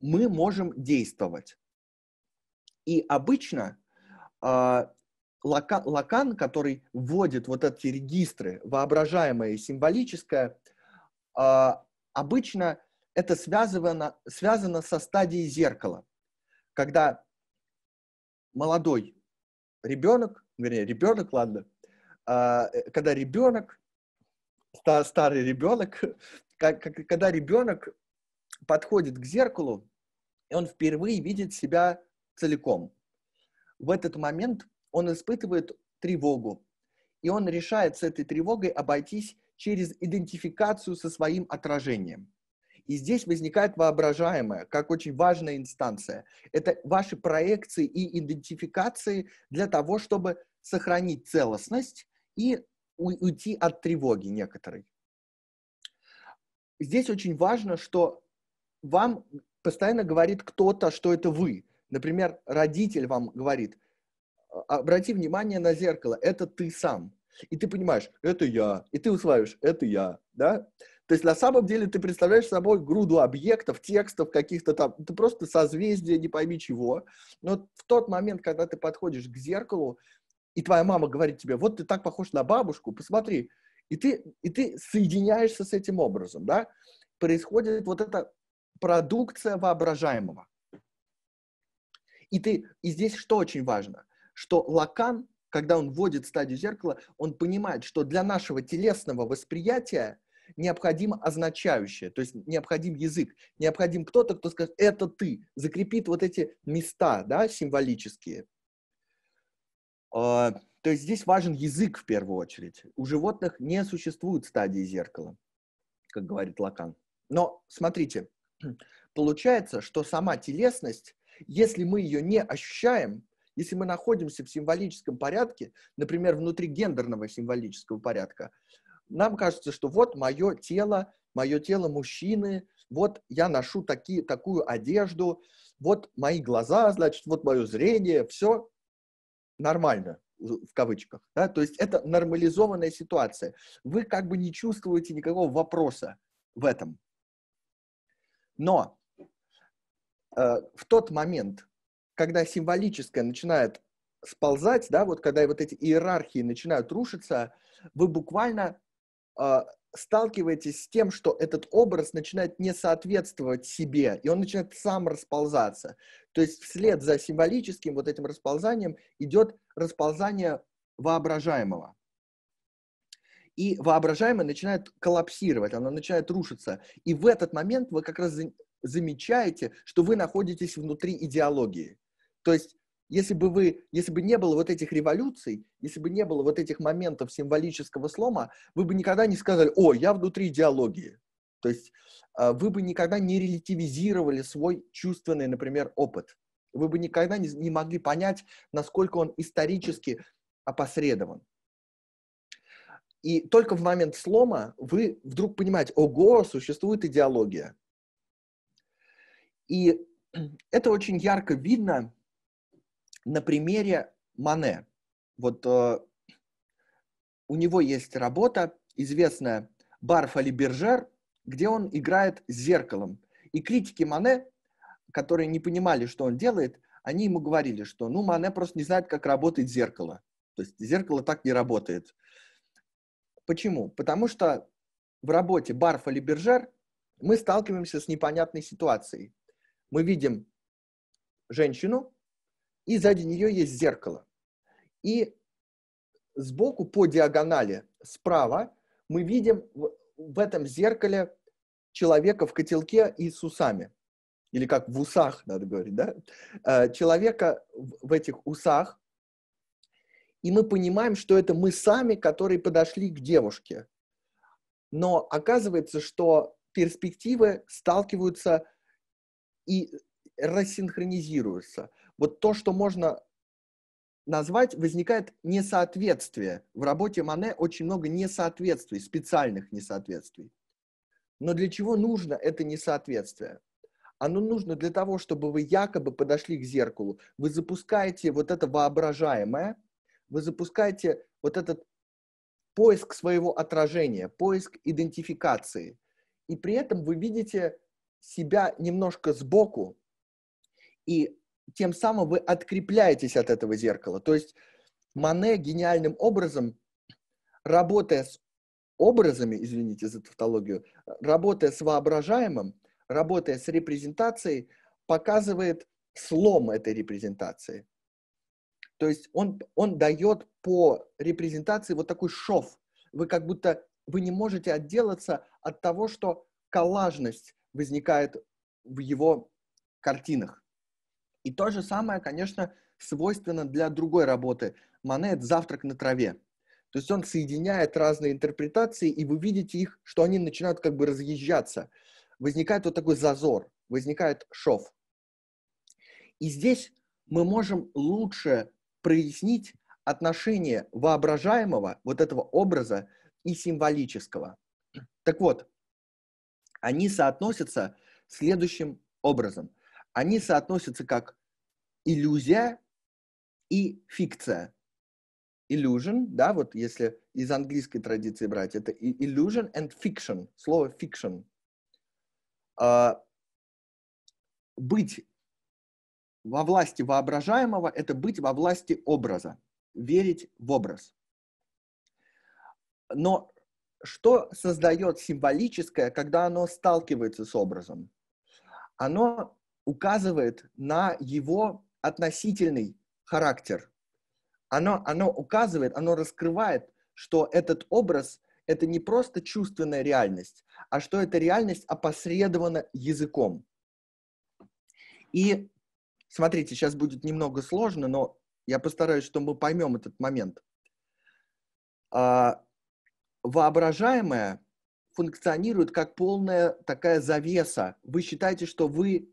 мы можем действовать. И обычно э, а, Лака, Лакан, который вводит вот эти регистры, воображаемое и символическое, э, обычно это связано, связано со стадией зеркала, когда молодой ребенок, вернее, ребенок, ладно, а, э, когда ребенок старый ребенок, как, как, когда ребенок подходит к зеркалу, и он впервые видит себя целиком. В этот момент он испытывает тревогу, и он решает с этой тревогой обойтись через идентификацию со своим отражением. И здесь возникает воображаемое, как очень важная инстанция. Это ваши проекции и идентификации для того, чтобы сохранить целостность и уйти от тревоги некоторой. Здесь очень важно, что вам постоянно говорит кто-то, что это вы. Например, родитель вам говорит, «А, обрати внимание на зеркало, это ты сам. И ты понимаешь, это я. И ты усваиваешь, это я. Да? То есть на самом деле ты представляешь собой груду объектов, текстов каких-то там, ты просто созвездие, не пойми чего. Но в тот момент, когда ты подходишь к зеркалу, и твоя мама говорит тебе, вот ты так похож на бабушку, посмотри, и ты, и ты соединяешься с этим образом, да, происходит вот эта продукция воображаемого. И, ты, и здесь что очень важно, что Лакан, когда он вводит стадию зеркала, он понимает, что для нашего телесного восприятия необходимо означающее, то есть необходим язык, необходим кто-то, кто скажет, это ты, закрепит вот эти места, да, символические – а, то есть здесь важен язык в первую очередь. У животных не существует стадии зеркала, как говорит Лакан. Но смотрите, получается, что сама телесность, если мы ее не ощущаем, если мы находимся в символическом порядке, например, внутри гендерного символического порядка, нам кажется, что вот мое тело, мое тело мужчины, вот я ношу такие, такую одежду, вот мои глаза, значит, вот мое зрение, все нормально, в кавычках. Да? То есть это нормализованная ситуация. Вы как бы не чувствуете никакого вопроса в этом. Но э, в тот момент, когда символическое начинает сползать, да, вот когда вот эти иерархии начинают рушиться, вы буквально э, сталкиваетесь с тем, что этот образ начинает не соответствовать себе, и он начинает сам расползаться. То есть вслед за символическим вот этим расползанием идет расползание воображаемого. И воображаемое начинает коллапсировать, оно начинает рушиться. И в этот момент вы как раз замечаете, что вы находитесь внутри идеологии. То есть если бы, вы, если бы не было вот этих революций, если бы не было вот этих моментов символического слома, вы бы никогда не сказали, о, я внутри идеологии. То есть а, вы бы никогда не релятивизировали свой чувственный, например, опыт. Вы бы никогда не, не могли понять, насколько он исторически опосредован. И только в момент слома вы вдруг понимаете, ого, существует идеология. И это очень ярко видно на примере Мане. Вот э, у него есть работа известная «Барф или Бержер», где он играет с зеркалом. И критики Мане, которые не понимали, что он делает, они ему говорили, что ну Мане просто не знает, как работает зеркало. То есть зеркало так не работает. Почему? Потому что в работе Барф или Бержер мы сталкиваемся с непонятной ситуацией. Мы видим женщину, и сзади нее есть зеркало. И сбоку по диагонали справа мы видим в этом зеркале человека в котелке и с усами. Или как в усах, надо говорить, да? Э, человека в этих усах. И мы понимаем, что это мы сами, которые подошли к девушке. Но оказывается, что перспективы сталкиваются и рассинхронизируются вот то, что можно назвать, возникает несоответствие. В работе Мане очень много несоответствий, специальных несоответствий. Но для чего нужно это несоответствие? Оно нужно для того, чтобы вы якобы подошли к зеркалу. Вы запускаете вот это воображаемое, вы запускаете вот этот поиск своего отражения, поиск идентификации. И при этом вы видите себя немножко сбоку, и тем самым вы открепляетесь от этого зеркала. То есть Мане гениальным образом, работая с образами, извините за тавтологию, работая с воображаемым, работая с репрезентацией, показывает слом этой репрезентации. То есть он, он дает по репрезентации вот такой шов. Вы как будто вы не можете отделаться от того, что коллажность возникает в его картинах. И то же самое, конечно, свойственно для другой работы. Мане – «Завтрак на траве». То есть он соединяет разные интерпретации, и вы видите их, что они начинают как бы разъезжаться. Возникает вот такой зазор, возникает шов. И здесь мы можем лучше прояснить отношение воображаемого вот этого образа и символического. Так вот, они соотносятся следующим образом они соотносятся как иллюзия и фикция. Illusion, да, вот если из английской традиции брать, это illusion and fiction, слово fiction. А, быть во власти воображаемого – это быть во власти образа, верить в образ. Но что создает символическое, когда оно сталкивается с образом? Оно указывает на его относительный характер. Оно, оно указывает, оно раскрывает, что этот образ – это не просто чувственная реальность, а что эта реальность опосредована языком. И смотрите, сейчас будет немного сложно, но я постараюсь, что мы поймем этот момент. А, воображаемое функционирует как полная такая завеса. Вы считаете, что вы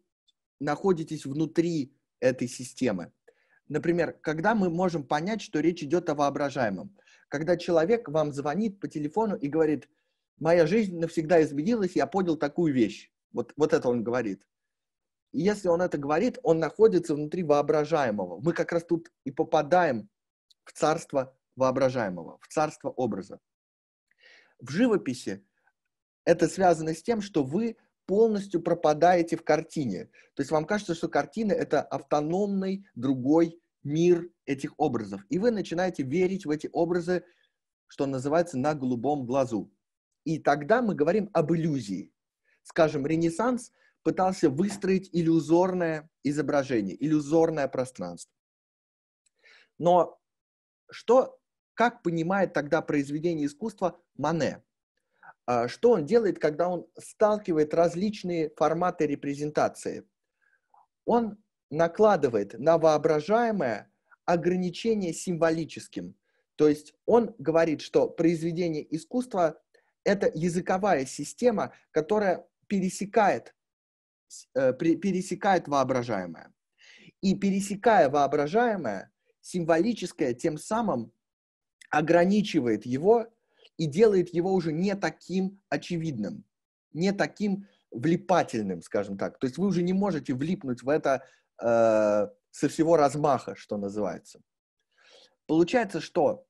находитесь внутри этой системы. Например, когда мы можем понять, что речь идет о воображаемом. Когда человек вам звонит по телефону и говорит, моя жизнь навсегда изменилась, я понял такую вещь. Вот, вот это он говорит. И если он это говорит, он находится внутри воображаемого. Мы как раз тут и попадаем в царство воображаемого, в царство образа. В живописи это связано с тем, что вы полностью пропадаете в картине. То есть вам кажется, что картина — это автономный другой мир этих образов. И вы начинаете верить в эти образы, что называется, на голубом глазу. И тогда мы говорим об иллюзии. Скажем, Ренессанс пытался выстроить иллюзорное изображение, иллюзорное пространство. Но что, как понимает тогда произведение искусства Мане? А, что он делает, когда он сталкивает различные форматы репрезентации? Он накладывает на воображаемое ограничение символическим. То есть он говорит, что произведение искусства – это языковая система, которая пересекает, э, пересекает воображаемое. И пересекая воображаемое, символическое тем самым ограничивает его и делает его уже не таким очевидным, не таким влипательным, скажем так. То есть вы уже не можете влипнуть в это э, со всего размаха, что называется. Получается, что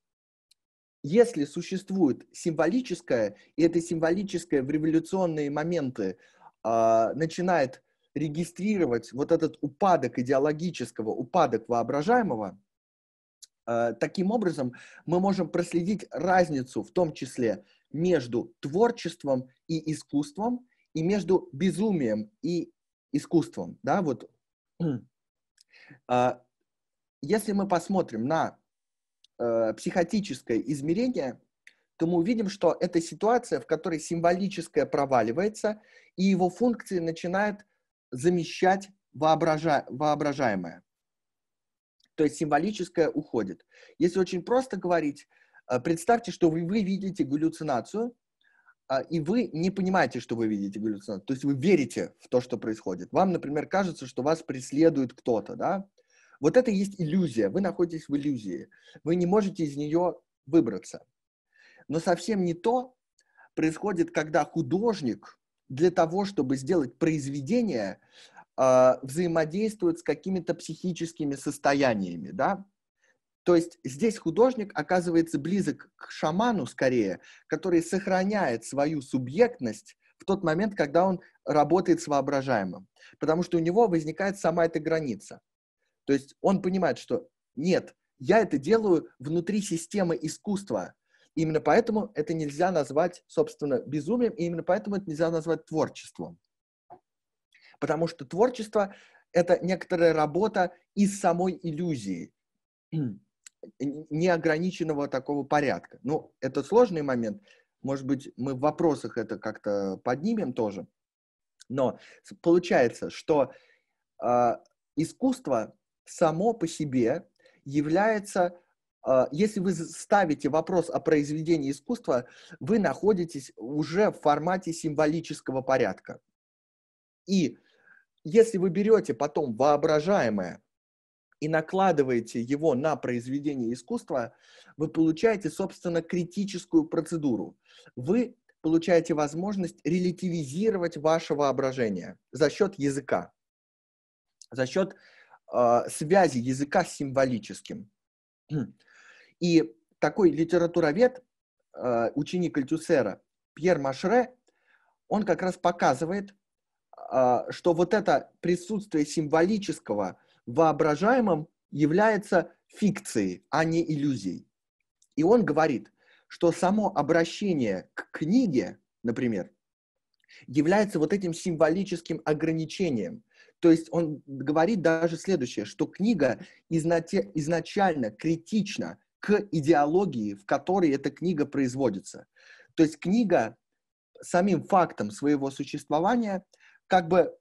если существует символическое, и это символическое в революционные моменты э, начинает регистрировать вот этот упадок идеологического, упадок воображаемого, Э, таким образом, мы можем проследить разницу в том числе между творчеством и искусством, и между безумием и искусством. Да, вот. Э, если мы посмотрим на э, психотическое измерение, то мы увидим, что это ситуация, в которой символическое проваливается, и его функции начинают замещать воображаемое. То есть символическое уходит. Если очень просто говорить, э, представьте, что вы, вы видите галлюцинацию, а, и вы не понимаете, что вы видите галлюцинацию. То есть вы верите в то, что происходит. Вам, например, кажется, что вас преследует кто-то, да? Вот это и есть иллюзия. Вы находитесь в иллюзии. Вы не можете из нее выбраться. Но совсем не то происходит, когда художник для того, чтобы сделать произведение, а, взаимодействуют с какими-то психическими состояниями, да? То есть здесь художник оказывается близок к шаману скорее, который сохраняет свою субъектность в тот момент, когда он работает с воображаемым, потому что у него возникает сама эта граница. То есть он понимает, что нет, я это делаю внутри системы искусства. Именно поэтому это нельзя назвать, собственно, безумием, и именно поэтому это нельзя назвать творчеством. Потому что творчество — это некоторая работа из самой иллюзии неограниченного такого порядка. Ну, это сложный момент. Может быть, мы в вопросах это как-то поднимем тоже. Но получается, что э, искусство само по себе является, э, если вы ставите вопрос о произведении искусства, вы находитесь уже в формате символического порядка. И если вы берете потом воображаемое и накладываете его на произведение искусства, вы получаете, собственно, критическую процедуру. Вы получаете возможность релятивизировать ваше воображение за счет языка, за счет э, связи языка с символическим. И такой литературовед, э, ученик Альтюсера Пьер Машре, он как раз показывает, а, что вот это присутствие символического воображаемом является фикцией, а не иллюзией. И он говорит, что само обращение к книге, например, является вот этим символическим ограничением. То есть он говорит даже следующее, что книга изначально критична к идеологии, в которой эта книга производится. То есть книга самим фактом своего существования – как бы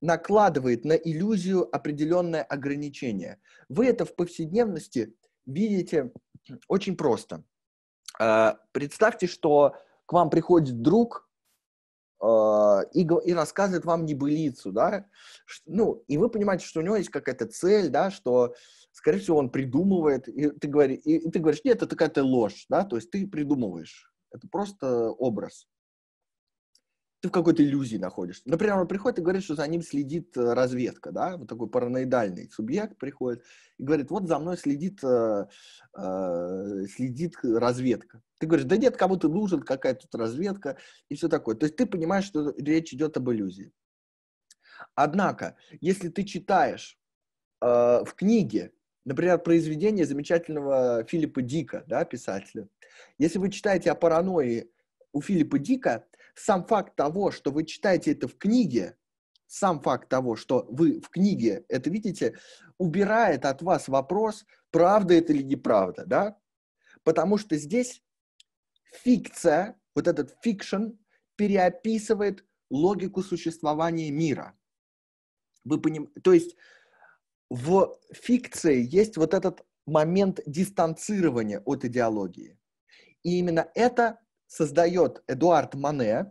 накладывает на иллюзию определенное ограничение. Вы это в повседневности видите очень просто. А, представьте, что к вам приходит друг а, и, и рассказывает вам небылицу, да, ну, и вы понимаете, что у него есть какая-то цель, да, что, скорее всего, он придумывает, и ты, говори, и ты говоришь, нет, это какая-то ложь, да, то есть ты придумываешь, это просто образ ты в какой-то иллюзии находишься. Например, он приходит и говорит, что за ним следит э, разведка, да, вот такой параноидальный субъект приходит и говорит, вот за мной следит, э, э, следит разведка. Ты говоришь, да нет, кому ты нужен, какая тут разведка и все такое. То есть ты понимаешь, что речь идет об иллюзии. Однако, если ты читаешь э, в книге, например, произведение замечательного Филиппа Дика, да, писателя, если вы читаете о паранойи у Филиппа Дика, сам факт того, что вы читаете это в книге, сам факт того, что вы в книге это видите, убирает от вас вопрос, правда это или неправда, да? Потому что здесь фикция, вот этот фикшн, переописывает логику существования мира. Вы поним... То есть в фикции есть вот этот момент дистанцирования от идеологии. И именно это создает Эдуард Мане,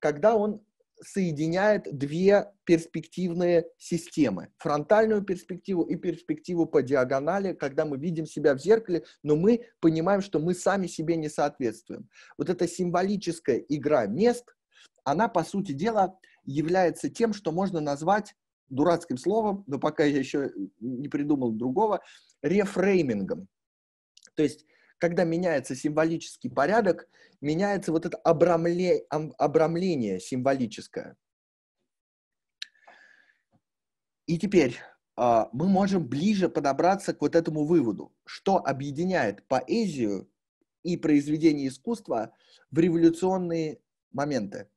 когда он соединяет две перспективные системы. Фронтальную перспективу и перспективу по диагонали, когда мы видим себя в зеркале, но мы понимаем, что мы сами себе не соответствуем. Вот эта символическая игра мест, она, по сути дела, является тем, что можно назвать дурацким словом, но пока я еще не придумал другого, рефреймингом. То есть когда меняется символический порядок, меняется вот это обрамле, обрамление символическое. И теперь а, мы можем ближе подобраться к вот этому выводу, что объединяет поэзию и произведение искусства в революционные моменты.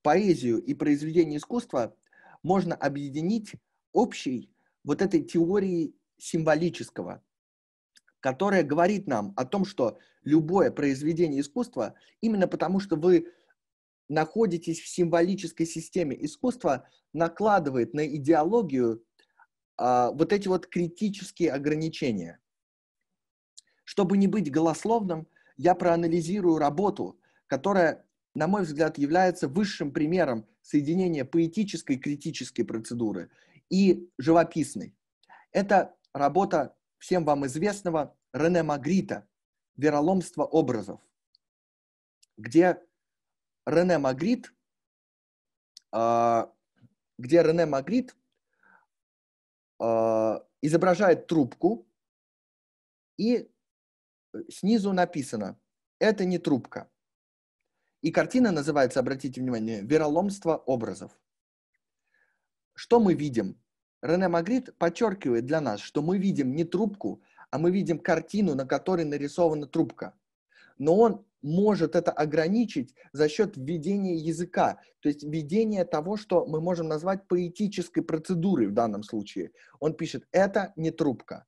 Поэзию и произведение искусства можно объединить общей вот этой теорией символического, которая говорит нам о том, что любое произведение искусства, именно потому что вы находитесь в символической системе искусства, накладывает на идеологию а, вот эти вот критические ограничения. Чтобы не быть голословным, я проанализирую работу, которая, на мой взгляд, является высшим примером соединения поэтической и критической процедуры и живописной. Это работа всем вам известного Рене Магрита «Вероломство образов», где Рене Магрит, а, где Рене Магрит а, изображает трубку, и снизу написано «это не трубка». И картина называется, обратите внимание, «Вероломство образов». Что мы видим? Рене Магрит подчеркивает для нас, что мы видим не трубку, а мы видим картину, на которой нарисована трубка. Но он может это ограничить за счет введения языка, то есть введения того, что мы можем назвать поэтической процедурой в данном случае. Он пишет, это не трубка.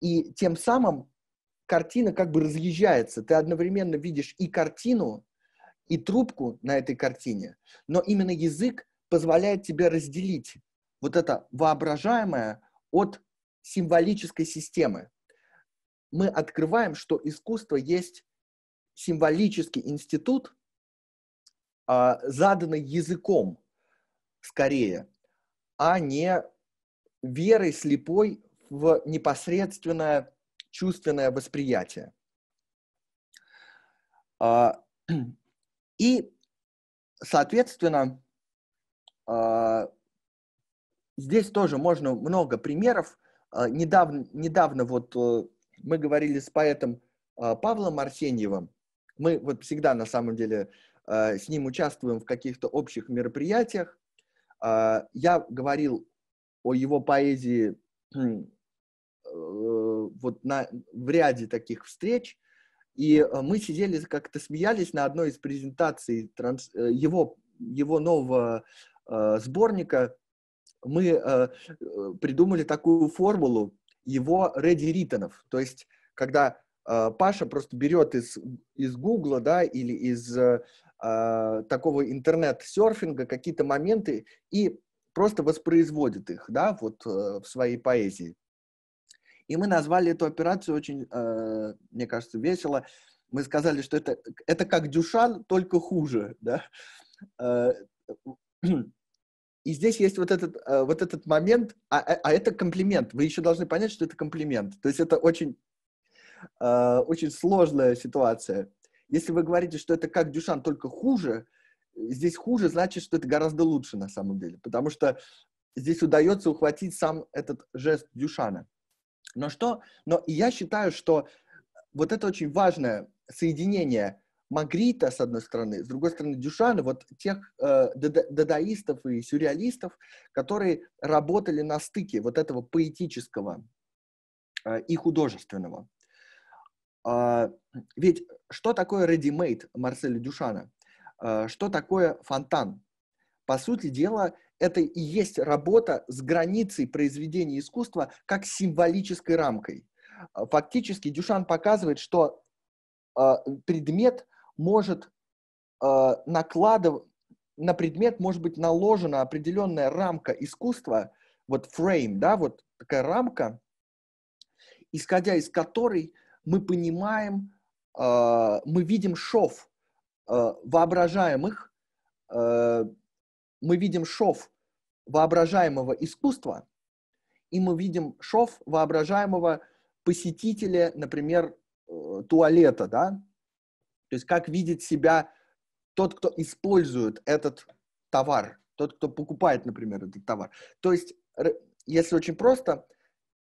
И тем самым картина как бы разъезжается. Ты одновременно видишь и картину, и трубку на этой картине, но именно язык позволяет тебе разделить вот это воображаемое от символической системы. Мы открываем, что искусство есть символический институт, а, заданный языком скорее, а не верой слепой в непосредственное чувственное восприятие. А, и, соответственно, а, здесь тоже можно много примеров. А, недавно, недавно вот э, мы говорили с поэтом а, Павлом Арсеньевым. Мы вот всегда на самом деле а, с ним участвуем в каких-то общих мероприятиях. Я говорил о его поэзии хм, э, вот на, в ряде таких встреч. И э, мы сидели, как-то смеялись на одной из презентаций транс, его, его нового сборника мы э, э, придумали такую формулу его ready written, то есть когда э, Паша просто берет из, из Гугла, да, или из э, э, такого интернет-серфинга какие-то моменты и просто воспроизводит их, да, вот э, в своей поэзии. И мы назвали эту операцию очень, э, мне кажется, весело. Мы сказали, что это, это как Дюшан, только хуже, да. Э, и здесь есть вот этот, э, вот этот момент, а, э, а это комплимент. Вы еще должны понять, что это комплимент. То есть это очень, э, очень сложная ситуация. Если вы говорите, что это как Дюшан, только хуже, здесь хуже значит, что это гораздо лучше на самом деле, потому что здесь удается ухватить сам этот жест Дюшана. Но что? Но я считаю, что вот это очень важное соединение – Магрита, с одной стороны, с другой стороны, Дюшана, вот тех э, дадаистов и сюрреалистов, которые работали на стыке вот этого поэтического э, и художественного. Э, ведь что такое ready-made Марселя Дюшана? Э, что такое фонтан? По сути дела, это и есть работа с границей произведения искусства как символической рамкой. Э, фактически Дюшан показывает, что э, предмет может э, накладывать, на предмет может быть наложена определенная рамка искусства, вот фрейм, да, вот такая рамка, исходя из которой мы понимаем, э, мы видим шов э, воображаемых, э, мы видим шов воображаемого искусства, и мы видим шов воображаемого посетителя, например, э, туалета, да, то есть как видит себя тот, кто использует этот товар, тот, кто покупает, например, этот товар. То есть, если очень просто,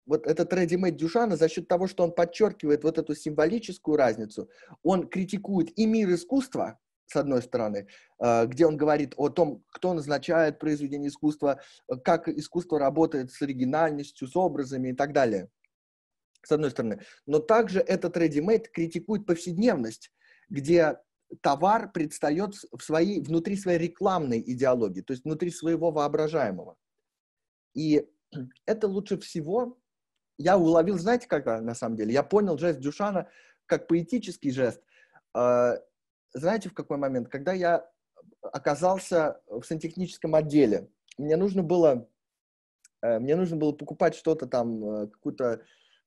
вот этот ready-made Дюшана за счет того, что он подчеркивает вот эту символическую разницу, он критикует и мир искусства, с одной стороны, э, где он говорит о том, кто назначает произведение искусства, э, как искусство работает с оригинальностью, с образами и так далее, с одной стороны. Но также этот ready-made критикует повседневность, где товар предстает в своей, внутри своей рекламной идеологии, то есть внутри своего воображаемого. И это лучше всего я уловил, знаете, как а, на самом деле? Я понял жест Дюшана как поэтический жест. А, знаете, в какой момент? Когда я оказался в сантехническом отделе, мне нужно было, э, мне нужно было покупать что-то там, э, какую-то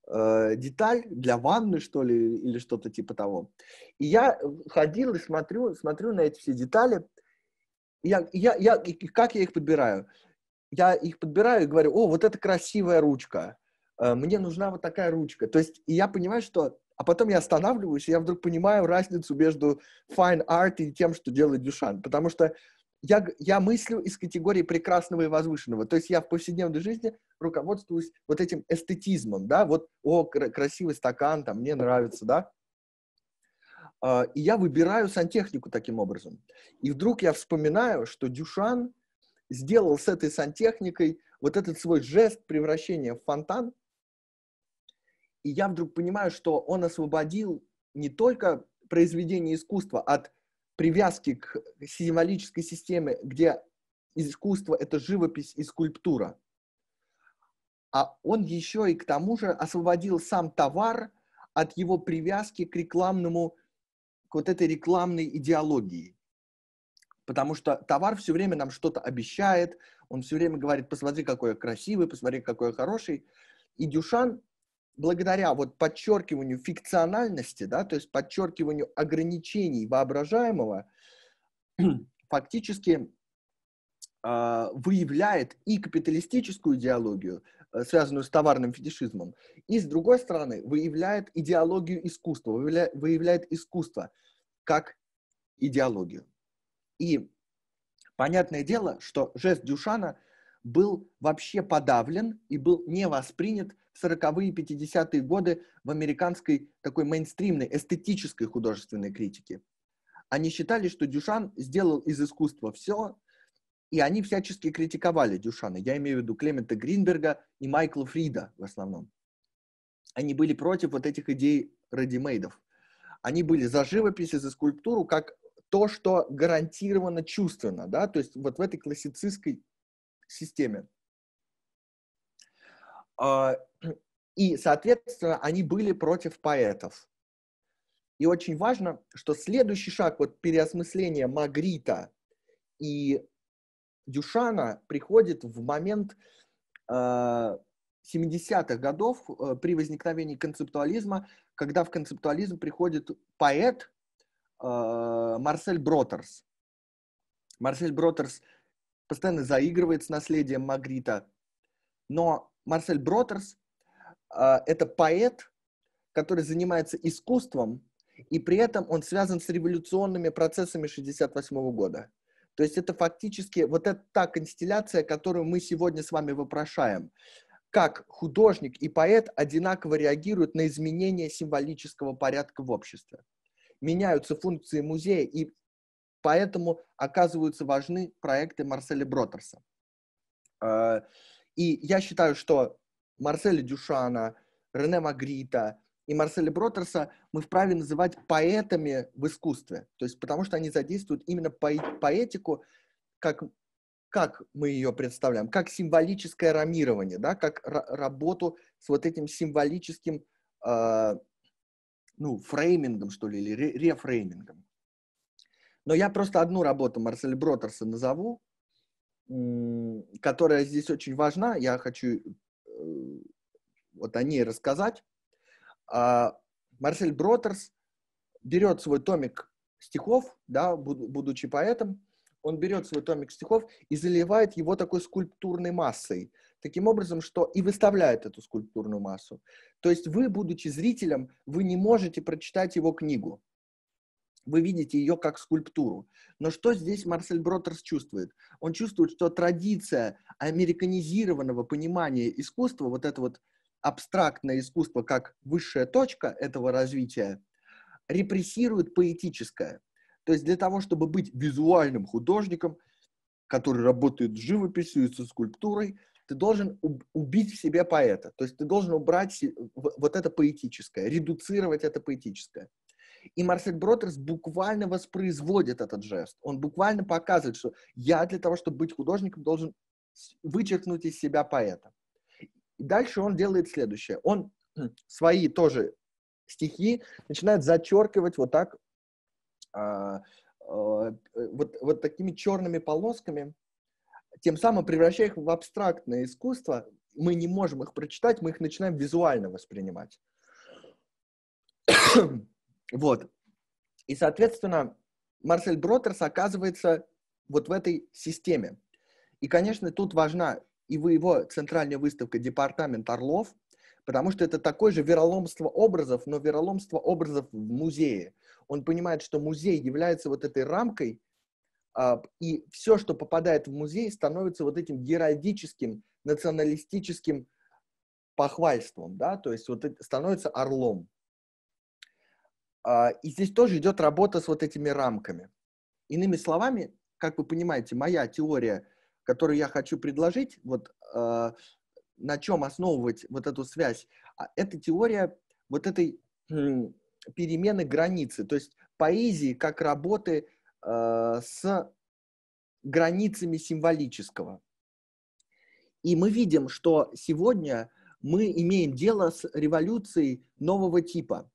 э, деталь для ванны, что ли, или что-то типа того. И я ходил и смотрю, смотрю на эти все детали. я, я, я, и как я их подбираю? Я их подбираю и говорю, о, вот это красивая ручка, э, мне нужна вот такая ручка. То есть и я понимаю, что... А потом я останавливаюсь, и я вдруг понимаю разницу между fine art и тем, что делает Дюшан. Потому что я, я мыслю из категории прекрасного и возвышенного. То есть я в повседневной жизни руководствуюсь вот этим эстетизмом, да, вот, о, красивый стакан, там, мне нравится, да. А, и я выбираю сантехнику таким образом. И вдруг я вспоминаю, что Дюшан сделал с этой сантехникой вот этот свой жест превращения в фонтан. И я вдруг понимаю, что он освободил не только произведение искусства от привязки к символической системе, где искусство — это живопись и скульптура. А он еще и к тому же освободил сам товар от его привязки к рекламному, к вот этой рекламной идеологии. Потому что товар все время нам что-то обещает, он все время говорит, посмотри, какой я красивый, посмотри, какой я хороший. И Дюшан благодаря вот подчеркиванию фикциональности, да, то есть подчеркиванию ограничений воображаемого, фактически э, выявляет и капиталистическую идеологию, э, связанную с товарным фетишизмом, и, с другой стороны, выявляет идеологию искусства, выявляет, выявляет искусство как идеологию. И понятное дело, что жест Дюшана был вообще подавлен и был не воспринят 40-е, 50-е годы в американской такой мейнстримной, эстетической художественной критике. Они считали, что Дюшан сделал из искусства все, и они всячески критиковали Дюшана. Я имею в виду Клемента Гринберга и Майкла Фрида в основном. Они были против вот этих идей редимейдов. Они были за живопись и за скульптуру как то, что гарантированно чувственно, да, то есть вот в этой классицистской системе. А, и, соответственно, они были против поэтов. И очень важно, что следующий шаг вот переосмысления Магрита и Дюшана приходит в момент 70-х а, годов э, при возникновении концептуализма, когда в концептуализм приходит поэт а, Марсель Бротерс. Марсель Бротерс постоянно заигрывает с наследием Магрита, но Марсель Бротерс а, это поэт, который занимается искусством, и при этом он связан с революционными процессами 1968 года. То есть это фактически вот это та констелляция, которую мы сегодня с вами вопрошаем. Как художник и поэт одинаково реагируют на изменения символического порядка в обществе. Меняются функции музея, и поэтому оказываются важны проекты Марселя Бротерса. А, и я считаю, что Марселя Дюшана, Рене Магрита и Марселя Бротерса мы вправе называть поэтами в искусстве. То есть потому что они задействуют именно по- поэтику, как, как мы ее представляем, как символическое рамирование, да, как работу с вот этим символическим э- ну, фреймингом, что ли, или рефреймингом. Но я просто одну работу Марселя Бротерса назову, которая здесь очень важна, я хочу э, вот о ней рассказать. А, Марсель Бротерс берет свой томик стихов, да, будучи поэтом, он берет свой томик стихов и заливает его такой скульптурной массой, таким образом, что и выставляет эту скульптурную массу. То есть вы, будучи зрителем, вы не можете прочитать его книгу вы видите ее как скульптуру. Но что здесь Марсель Бротерс чувствует? Он чувствует, что традиция американизированного понимания искусства, вот это вот абстрактное искусство как высшая точка этого развития, репрессирует поэтическое. То есть для того, чтобы быть визуальным художником, который работает с живописью и со скульптурой, ты должен убить в себе поэта. То есть ты должен убрать вот это поэтическое, редуцировать это поэтическое. И Марсель Бродерс буквально воспроизводит этот жест. Он буквально показывает, что я для того, чтобы быть художником, должен вычеркнуть из себя поэта. дальше он делает следующее. Он свои тоже стихи начинает зачеркивать вот так, а, а, вот, вот такими черными полосками, тем самым превращая их в абстрактное искусство. Мы не можем их прочитать, мы их начинаем визуально воспринимать. Вот. И, соответственно, Марсель Бротерс оказывается вот в этой системе. И, конечно, тут важна и его центральная выставка «Департамент Орлов», потому что это такое же вероломство образов, но вероломство образов в музее. Он понимает, что музей является вот этой рамкой, а, и все, что попадает в музей, становится вот этим геральдическим, националистическим похвальством, да, то есть вот становится орлом. А, и здесь тоже идет работа с вот этими рамками. Иными словами, как вы понимаете, моя теория, которую я хочу предложить, вот а, на чем основывать вот эту связь, а, это теория вот этой перемены границы, то есть поэзии как работы с границами символического. И мы видим, что сегодня мы имеем дело с революцией нового типа –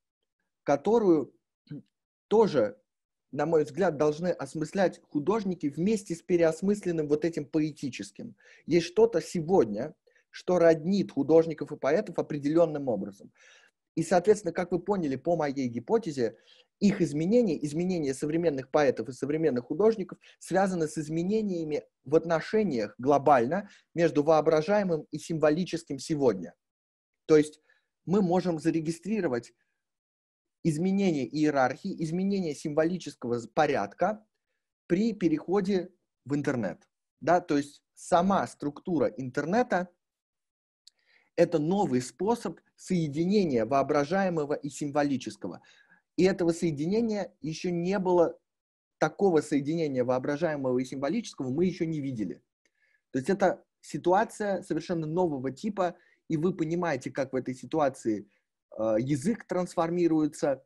которую тоже, на мой взгляд, должны осмыслять художники вместе с переосмысленным вот этим поэтическим. Есть что-то сегодня, что роднит художников и поэтов определенным образом. И, соответственно, как вы поняли, по моей гипотезе, их изменения, изменения современных поэтов и современных художников связаны с изменениями в отношениях глобально между воображаемым и символическим сегодня. То есть мы можем зарегистрировать изменение иерархии, изменение символического порядка при переходе в интернет. Да, то есть сама структура интернета – это новый способ соединения воображаемого и символического. И этого соединения еще не было, такого соединения воображаемого и символического мы еще не видели. То есть это ситуация совершенно нового типа, и вы понимаете, как в этой ситуации – а, язык трансформируется,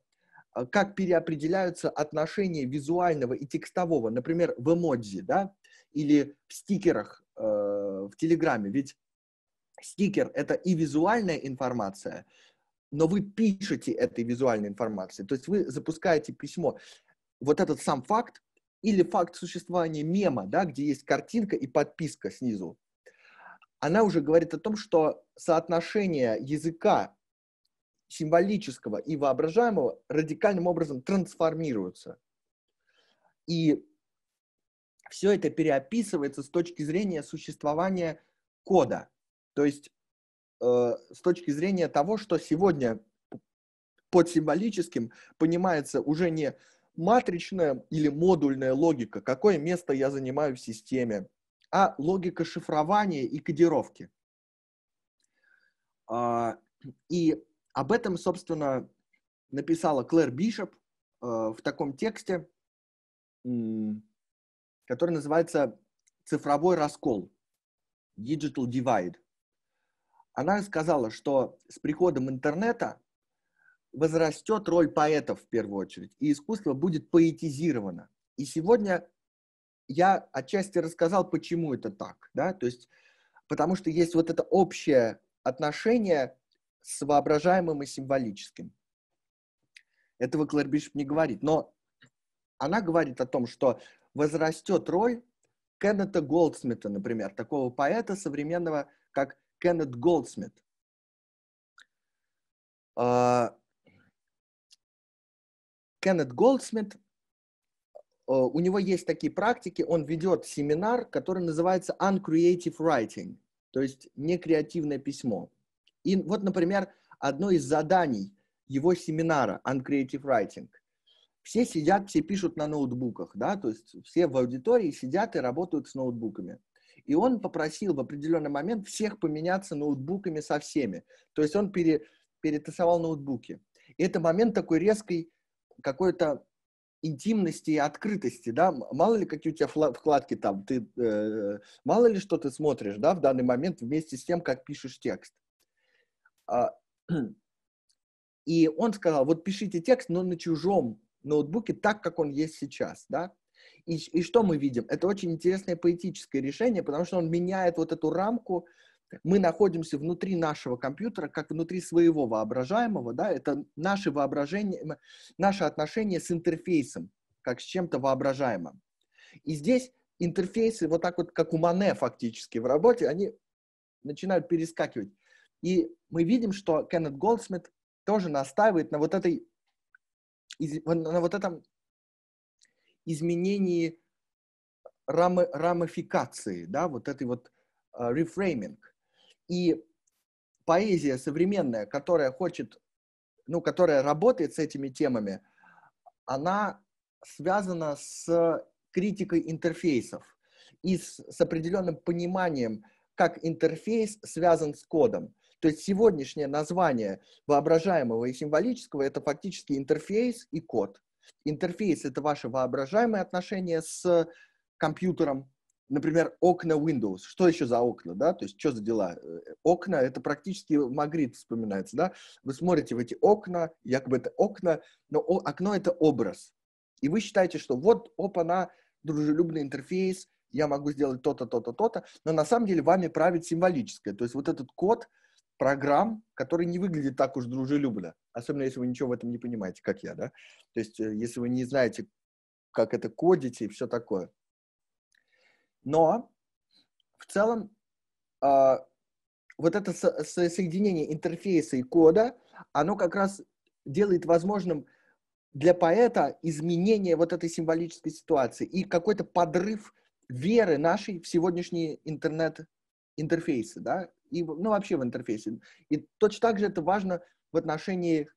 а, как переопределяются отношения визуального и текстового, например, в эмодзи, да, или в стикерах э, в Телеграме. Ведь стикер — это и визуальная информация, но вы пишете этой визуальной информации, то есть вы запускаете письмо. Вот этот сам факт или факт существования мема, да, где есть картинка и подписка снизу, она уже говорит о том, что соотношение языка символического и воображаемого радикальным образом трансформируются. И все это переописывается с точки зрения существования кода, то есть э, с точки зрения того, что сегодня под символическим понимается уже не матричная или модульная логика, какое место я занимаю в системе, а логика шифрования и кодировки. А, и об этом, собственно, написала Клэр Бишоп э, в таком тексте, который называется «Цифровой раскол» Digital Divide. Она сказала, что с приходом интернета возрастет роль поэтов в первую очередь, и искусство будет поэтизировано. И сегодня я отчасти рассказал, почему это так. Да? То есть, потому что есть вот это общее отношение с воображаемым и символическим. Этого Клэр Бишоп не говорит, но она говорит о том, что возрастет роль Кеннета Голдсмита, например, такого поэта современного, как Кеннет Голдсмит. А, Кеннет Голдсмит, а, у него есть такие практики, он ведет семинар, который называется Uncreative Writing, то есть некреативное письмо. И вот, например, одно из заданий его семинара on writing. Все сидят, все пишут на ноутбуках, да, то есть все в аудитории сидят и работают с ноутбуками. И он попросил в определенный момент всех поменяться ноутбуками со всеми. То есть он пере, перетасовал ноутбуки. И это момент такой резкой какой-то интимности и открытости, да, мало ли какие у тебя вкладки там, ты, э, мало ли что ты смотришь, да, в данный момент вместе с тем, как пишешь текст. А, и он сказал, вот пишите текст, но на чужом ноутбуке, так, как он есть сейчас, да. И, и что мы видим? Это очень интересное поэтическое решение, потому что он меняет вот эту рамку, мы находимся внутри нашего компьютера, как внутри своего воображаемого, да, это наше воображение, наше отношение с интерфейсом, как с чем-то воображаемым. И здесь интерфейсы, вот так вот, как у Мане фактически в работе, они начинают перескакивать. И мы видим, что Кеннет Голдсмит тоже настаивает на вот этой на вот этом изменении рамы, рамификации, да, вот этой вот э, рефрейминг. И поэзия современная, которая хочет, ну, которая работает с этими темами, она связана с критикой интерфейсов и с, с определенным пониманием, как интерфейс связан с кодом. То есть сегодняшнее название воображаемого и символического – это фактически интерфейс и код. Интерфейс – это ваше воображаемое отношение с компьютером, например, окна Windows. Что еще за окна, да? То есть, что за дела? Э, окна — это практически Магрит вспоминается, да? Вы смотрите в эти окна, якобы это окна, но окно — это образ. И вы считаете, что вот, опа-на, дружелюбный интерфейс, я могу сделать то-то, то-то, то-то, но на самом деле вами правит символическое. То есть вот этот код — программ, которые не выглядят так уж дружелюбно, особенно если вы ничего в этом не понимаете, как я, да? То есть, э, если вы не знаете, как это кодить и все такое. Но в целом э, вот это со- соединение интерфейса и кода, оно как раз делает возможным для поэта изменение вот этой символической ситуации и какой-то подрыв веры нашей в сегодняшние интернет-интерфейсы, да, и ну, вообще в интерфейсе. И точно так же это важно в отношении,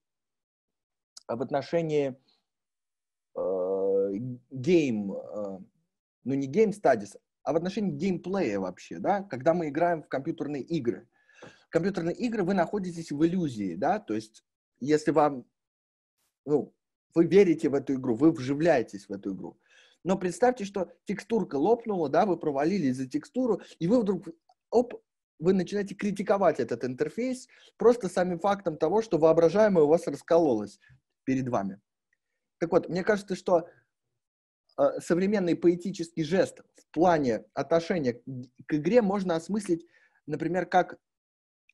в отношении э, гейм, э, ну не гейм стадис, а в отношении геймплея вообще, да, когда мы играем в компьютерные игры. В компьютерные игры вы находитесь в иллюзии, да, то есть если вам, ну, вы верите в эту игру, вы вживляетесь в эту игру. Но представьте, что текстурка лопнула, да, вы провалились за текстуру, и вы вдруг, оп, вы начинаете критиковать этот интерфейс просто самим фактом того, что воображаемое у вас раскололось перед вами. Так вот, мне кажется, что э, современный поэтический жест в плане отношения к игре можно осмыслить, например, как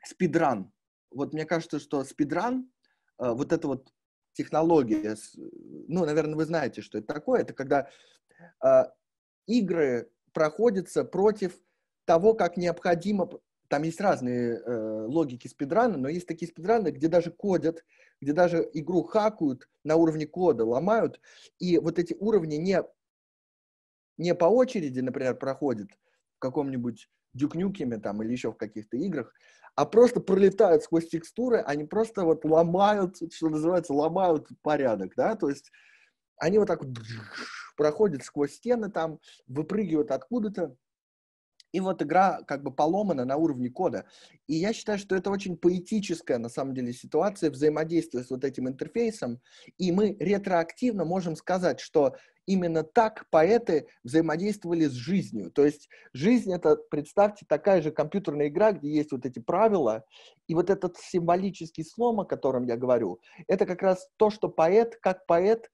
спидран. Вот мне кажется, что спидран, э, вот эта вот технология, ну, наверное, вы знаете, что это такое, это когда э, игры проходятся против того, как необходимо там есть разные э, логики спидрана, но есть такие спидраны, где даже кодят, где даже игру хакают на уровне кода, ломают, и вот эти уровни не, не по очереди, например, проходят в каком-нибудь дюкнюкиме там или еще в каких-то играх, а просто пролетают сквозь текстуры, они просто вот ломают, что называется, ломают порядок, да, то есть они вот так вот проходят сквозь стены там, выпрыгивают откуда-то, и вот игра как бы поломана на уровне кода. И я считаю, что это очень поэтическая, на самом деле, ситуация взаимодействия с вот этим интерфейсом. И мы ретроактивно можем сказать, что именно так поэты взаимодействовали с жизнью. То есть жизнь это, представьте, такая же компьютерная игра, где есть вот эти правила, и вот этот символический слом, о котором я говорю, это как раз то, что поэт, как поэт,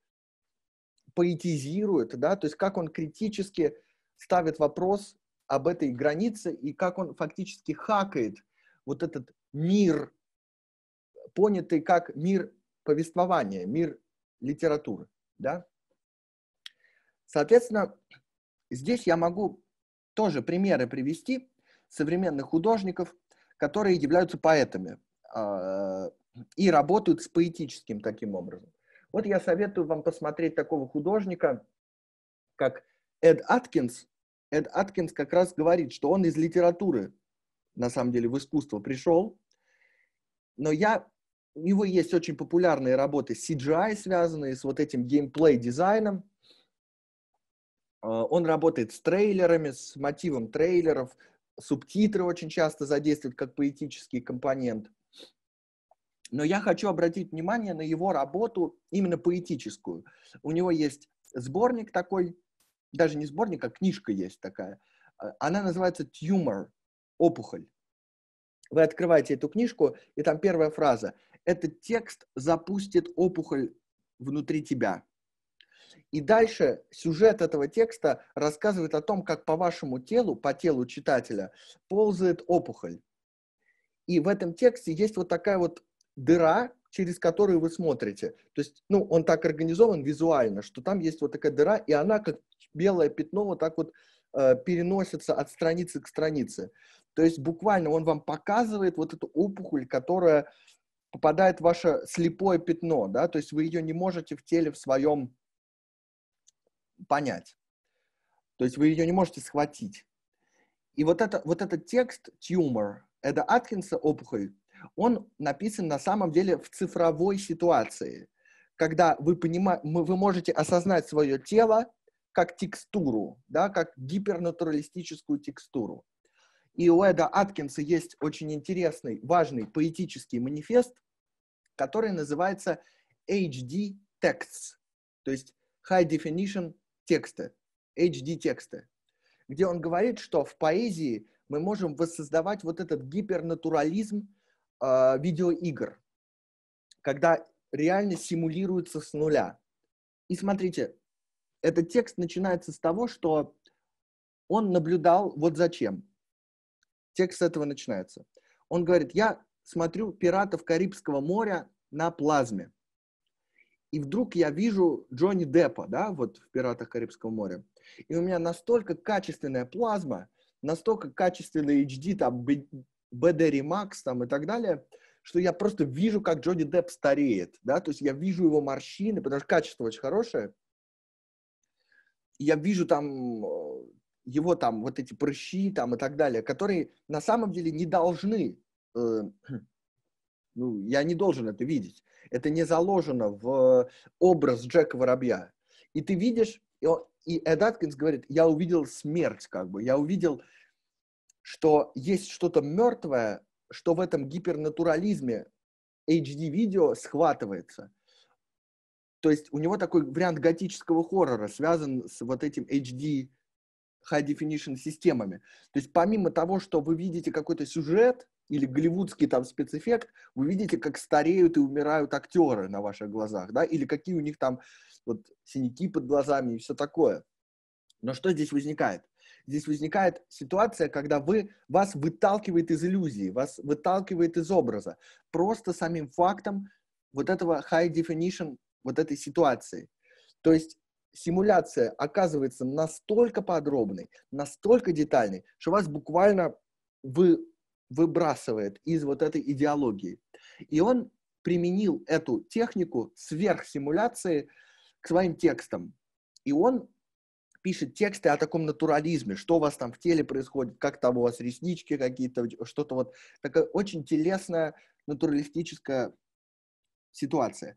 поэтизирует, да, то есть как он критически ставит вопрос об этой границе и как он фактически хакает вот этот мир, понятый как мир повествования, мир литературы. Да? Соответственно, здесь я могу тоже примеры привести современных художников, которые являются поэтами а, и работают с поэтическим таким образом. Вот я советую вам посмотреть такого художника, как Эд Аткинс, Эд Аткинс как раз говорит, что он из литературы, на самом деле, в искусство пришел. Но я... У него есть очень популярные работы CGI, связанные с вот этим геймплей-дизайном. А, он работает с трейлерами, с мотивом трейлеров. Субтитры очень часто задействуют как поэтический компонент. Но я хочу обратить внимание на его работу именно поэтическую. У него есть сборник такой даже не сборник, а книжка есть такая. А, она называется «Тюмор», «Опухоль». Вы открываете эту книжку, и там первая фраза. Этот текст запустит опухоль внутри тебя. И дальше сюжет этого текста рассказывает о том, как по вашему телу, по телу читателя, ползает опухоль. И в этом тексте есть вот такая вот дыра, через который вы смотрите. То есть, ну, он так организован визуально, что там есть вот такая дыра, и она как белое пятно вот так вот э, переносится от страницы к странице. То есть буквально он вам показывает вот эту опухоль, которая попадает в ваше слепое пятно, да, то есть вы ее не можете в теле в своем понять. То есть вы ее не можете схватить. И вот, это, вот этот текст, тюмор, это Аткинса опухоль, он написан на самом деле в цифровой ситуации, когда вы, понима... вы можете осознать свое тело как текстуру, да, как гипернатуралистическую текстуру. И у Эда Аткинса есть очень интересный, важный поэтический манифест, который называется HD Texts, то есть High Definition тексты, HD тексты, где он говорит, что в поэзии мы можем воссоздавать вот этот гипернатурализм, а, видеоигр, когда реально симулируется с нуля. И смотрите, этот текст начинается с того, что он наблюдал вот зачем. Текст с этого начинается. Он говорит, я смотрю «Пиратов Карибского моря» на плазме. И вдруг я вижу Джонни Деппа, да, вот в «Пиратах Карибского моря». И у меня настолько качественная плазма, настолько качественный HD, там, BD Remax там и так далее, что я просто вижу, как Джонни Депп стареет, да, то есть я вижу его морщины, потому что качество очень хорошее, я вижу там э, его там вот эти прыщи там и так далее, которые на самом деле не должны, э, ну, я не должен это видеть. Это не заложено в образ Джека Воробья. И ты видишь, и, он, и Эд Аткинс говорит, я увидел смерть, как бы, я увидел что есть что-то мертвое, что в этом гипернатурализме HD-видео схватывается. То есть у него такой вариант готического хоррора связан с вот этим HD high definition системами. То есть помимо того, что вы видите какой-то сюжет или голливудский там спецэффект, вы видите, как стареют и умирают актеры на ваших глазах, да, или какие у них там вот синяки под глазами и все такое. Но что здесь возникает? здесь возникает ситуация, когда вы, вас выталкивает из иллюзии, вас выталкивает из образа. Просто самим фактом вот этого high definition, вот этой ситуации. То есть симуляция оказывается настолько подробной, настолько детальной, что вас буквально вы, выбрасывает из вот этой идеологии. И он применил эту технику сверхсимуляции к своим текстам. И он пишет тексты о таком натурализме, что у вас там в теле происходит, как там у вас реснички какие-то, что-то вот, такая очень телесная натуралистическая ситуация.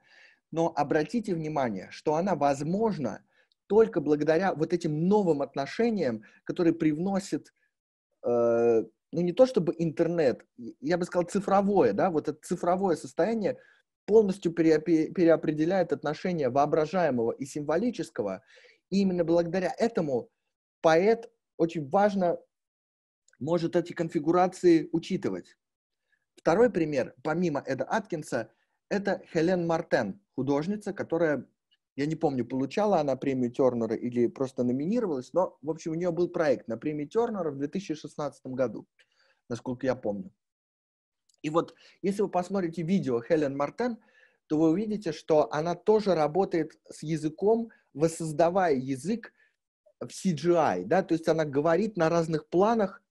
Но обратите внимание, что она возможна только благодаря вот этим новым отношениям, которые привносят, э, ну не то чтобы интернет, я бы сказал цифровое, да, вот это цифровое состояние, полностью переопределяет отношения воображаемого и символического, и именно благодаря этому поэт очень важно может эти конфигурации учитывать. Второй пример, помимо Эда Аткинса, это Хелен Мартен, художница, которая, я не помню, получала она премию Тернера или просто номинировалась, но, в общем, у нее был проект на премии Тернера в 2016 году, насколько я помню. И вот, если вы посмотрите видео Хелен Мартен, то вы увидите, что она тоже работает с языком, воссоздавая язык в CGI, да, то есть она говорит на разных планах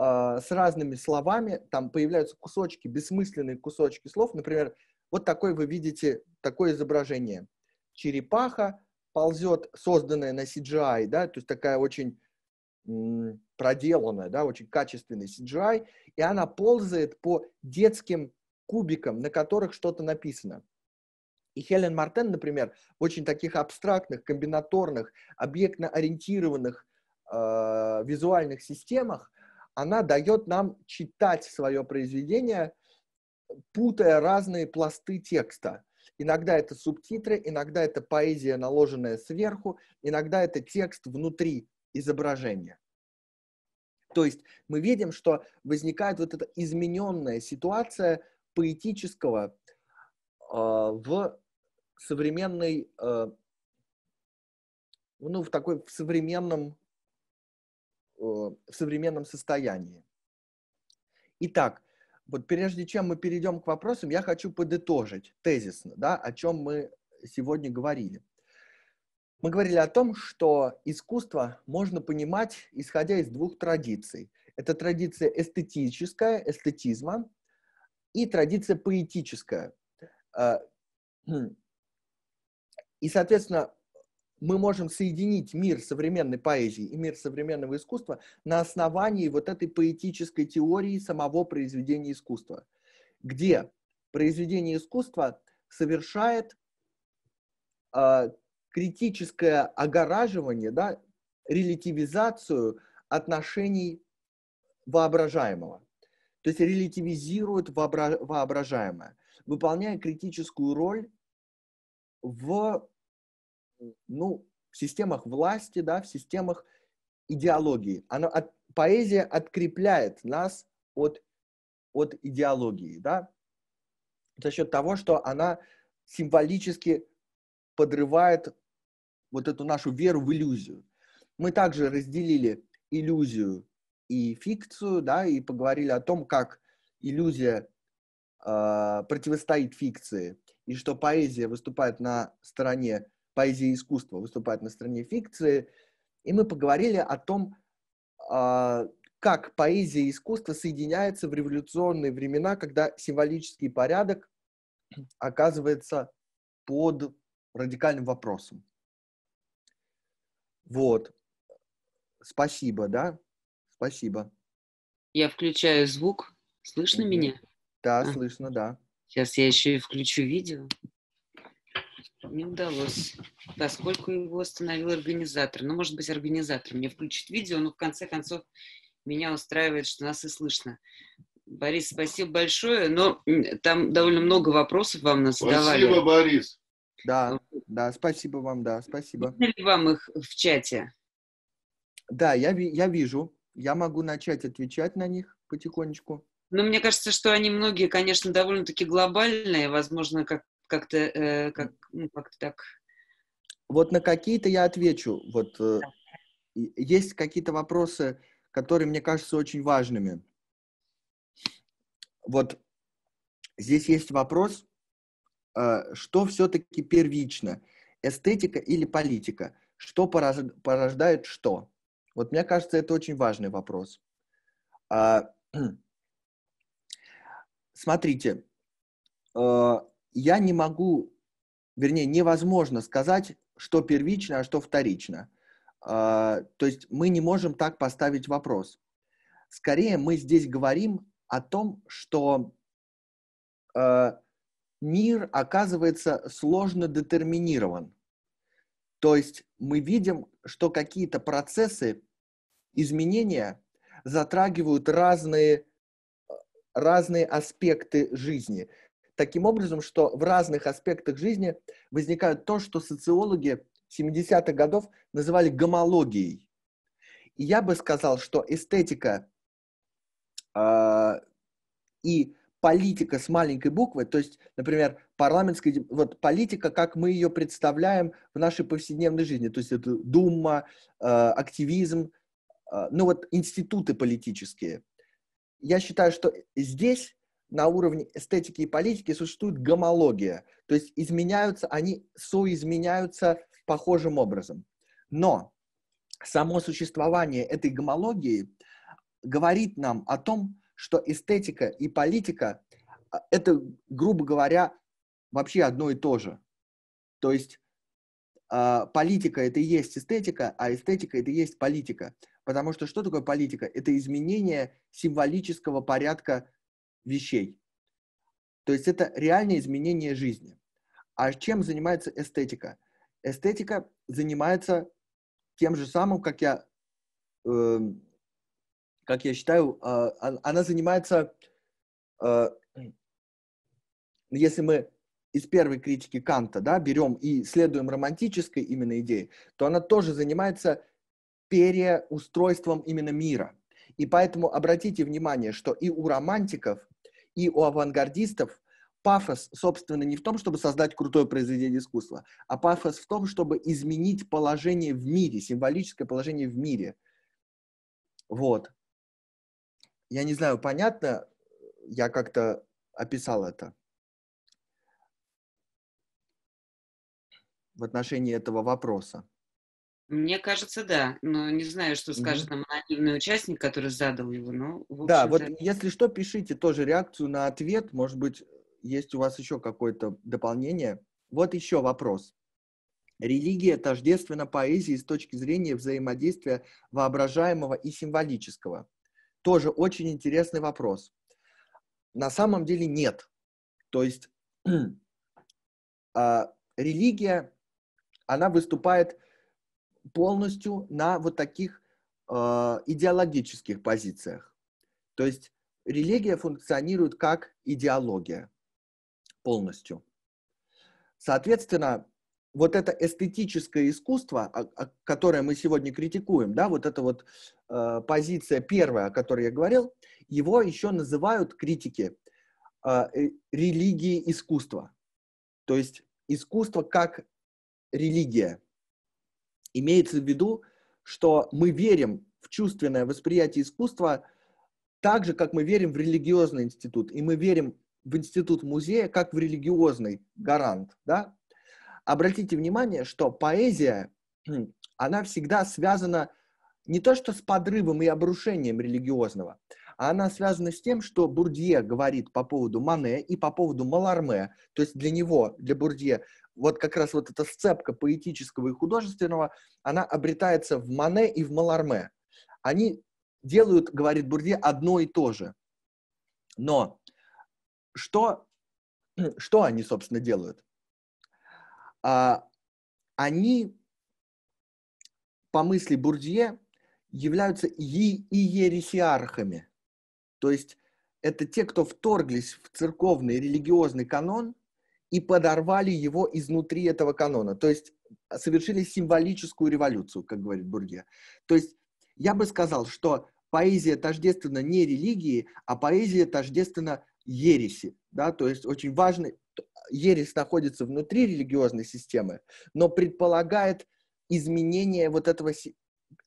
э, с разными словами, там появляются кусочки, бессмысленные кусочки слов, например, вот такой вы видите, такое изображение. Черепаха ползет, созданная на CGI, да, то есть такая очень м, проделанная, да, очень качественный CGI, и она ползает по детским кубикам, на которых что-то написано. И Хелен Мартен, например, в очень таких абстрактных, комбинаторных, объектно-ориентированных э, визуальных системах, она дает нам читать свое произведение, путая разные пласты текста. Иногда это субтитры, иногда это поэзия, наложенная сверху, иногда это текст внутри изображения. То есть мы видим, что возникает вот эта измененная ситуация поэтического э, в в современной, э, ну, в такой в современном, э, в современном состоянии. Итак, вот прежде чем мы перейдем к вопросам, я хочу подытожить тезисно, да, о чем мы сегодня говорили. Мы говорили о том, что искусство можно понимать, исходя из двух традиций. Это традиция эстетическая, эстетизма, и традиция поэтическая. Э, хм, и, соответственно, мы можем соединить мир современной поэзии и мир современного искусства на основании вот этой поэтической теории самого произведения искусства, где произведение искусства совершает э, критическое огораживание, да, релятивизацию отношений воображаемого. То есть релятивизирует воображаемое, выполняя критическую роль в ну, в системах власти, да, в системах идеологии. Она от, поэзия открепляет нас от, от идеологии, да, за счет того, что она символически подрывает вот эту нашу веру в иллюзию. Мы также разделили иллюзию и фикцию, да, и поговорили о том, как иллюзия э, противостоит фикции, и что поэзия выступает на стороне поэзии искусства, выступает на стороне фикции. И мы поговорили о том, а, как поэзия и искусство соединяются в революционные времена, когда символический порядок оказывается под радикальным вопросом. Вот. Спасибо, да? Спасибо. Я включаю звук. Слышно mm-hmm. меня? Да, а. слышно, да. Сейчас я еще и включу видео. Не удалось. Да, сколько его остановил организатор. Ну, может быть, организатор мне включит видео, но в конце концов меня устраивает, что нас и слышно. Борис, спасибо большое, но там довольно много вопросов вам нас задавали. Спасибо, Борис. Да, да, спасибо вам, да, спасибо. Видно вам их в чате? Да, я, я вижу. Я могу начать отвечать на них потихонечку. Ну, мне кажется, что они многие, конечно, довольно-таки глобальные. Возможно, как как-то э, как, ну, как так. Вот на какие-то я отвечу. Вот э, да. есть какие-то вопросы, которые мне кажутся очень важными. Вот здесь есть вопрос, э, что все-таки первично, эстетика или политика? Что порождает что? Вот мне кажется, это очень важный вопрос. А, смотрите, э, я не могу, вернее, невозможно сказать, что первично, а что вторично. А, то есть мы не можем так поставить вопрос. Скорее мы здесь говорим о том, что а, мир оказывается сложно детерминирован. То есть мы видим, что какие-то процессы, изменения затрагивают разные, а, разные аспекты жизни таким образом, что в разных аспектах жизни возникает то, что социологи 70-х годов называли гомологией. И я бы сказал, что эстетика э, и политика с маленькой буквы, то есть, например, парламентская, вот политика, как мы ее представляем в нашей повседневной жизни, то есть это дума, э, активизм, э, ну вот институты политические. Я считаю, что здесь на уровне эстетики и политики существует гомология, то есть изменяются, они соизменяются похожим образом. Но само существование этой гомологии говорит нам о том, что эстетика и политика а, – это, грубо говоря, вообще одно и то же. То есть а, политика – это и есть эстетика, а эстетика – это и есть политика. Потому что что такое политика? Это изменение символического порядка вещей. То есть это реальное изменение жизни. А чем занимается эстетика? Эстетика занимается тем же самым, как я, э, как я считаю, э, она занимается, э, если мы из первой критики Канта, да, берем и следуем романтической именно идее, то она тоже занимается переустройством именно мира. И поэтому обратите внимание, что и у романтиков и у авангардистов пафос, собственно, не в том, чтобы создать крутое произведение искусства, а пафос в том, чтобы изменить положение в мире, символическое положение в мире. Вот. Я не знаю, понятно, я как-то описал это. в отношении этого вопроса. Мне кажется, да, но не знаю, что скажет нам анонимный участник, который задал его. Но, в да, вот если что, пишите тоже реакцию на ответ. Может быть, есть у вас еще какое-то дополнение. Вот еще вопрос. Религия тождественна поэзии с точки зрения взаимодействия воображаемого и символического. Тоже очень интересный вопрос. На самом деле нет. То есть а, религия, она выступает полностью на вот таких э, идеологических позициях. То есть религия функционирует как идеология полностью. Соответственно, вот это эстетическое искусство, которое мы сегодня критикуем, да, вот эта вот э, позиция первая, о которой я говорил, его еще называют критики а, э, религии искусства. То есть искусство как религия. Имеется в виду, что мы верим в чувственное восприятие искусства так же, как мы верим в религиозный институт. И мы верим в институт музея как в религиозный гарант. Да? Обратите внимание, что поэзия, хм, она всегда связана не то что с подрывом и обрушением религиозного, а она связана с тем, что Бурдье говорит по поводу Мане и по поводу Маларме. То есть для него, для Бурдье, вот как раз вот эта сцепка поэтического и художественного, она обретается в Мане и в Маларме. Они делают, говорит Бурде, одно и то же. Но что, что они, собственно, делают? А, они, по мысли Бурдье, являются и иересиархами. То есть это те, кто вторглись в церковный религиозный канон и подорвали его изнутри этого канона. То есть а, совершили символическую революцию, как говорит Бурге. То есть я бы сказал, что поэзия тождественна не религии, а поэзия тождественна ереси. Да? То есть очень важно, ересь находится внутри религиозной системы, но предполагает изменение вот этого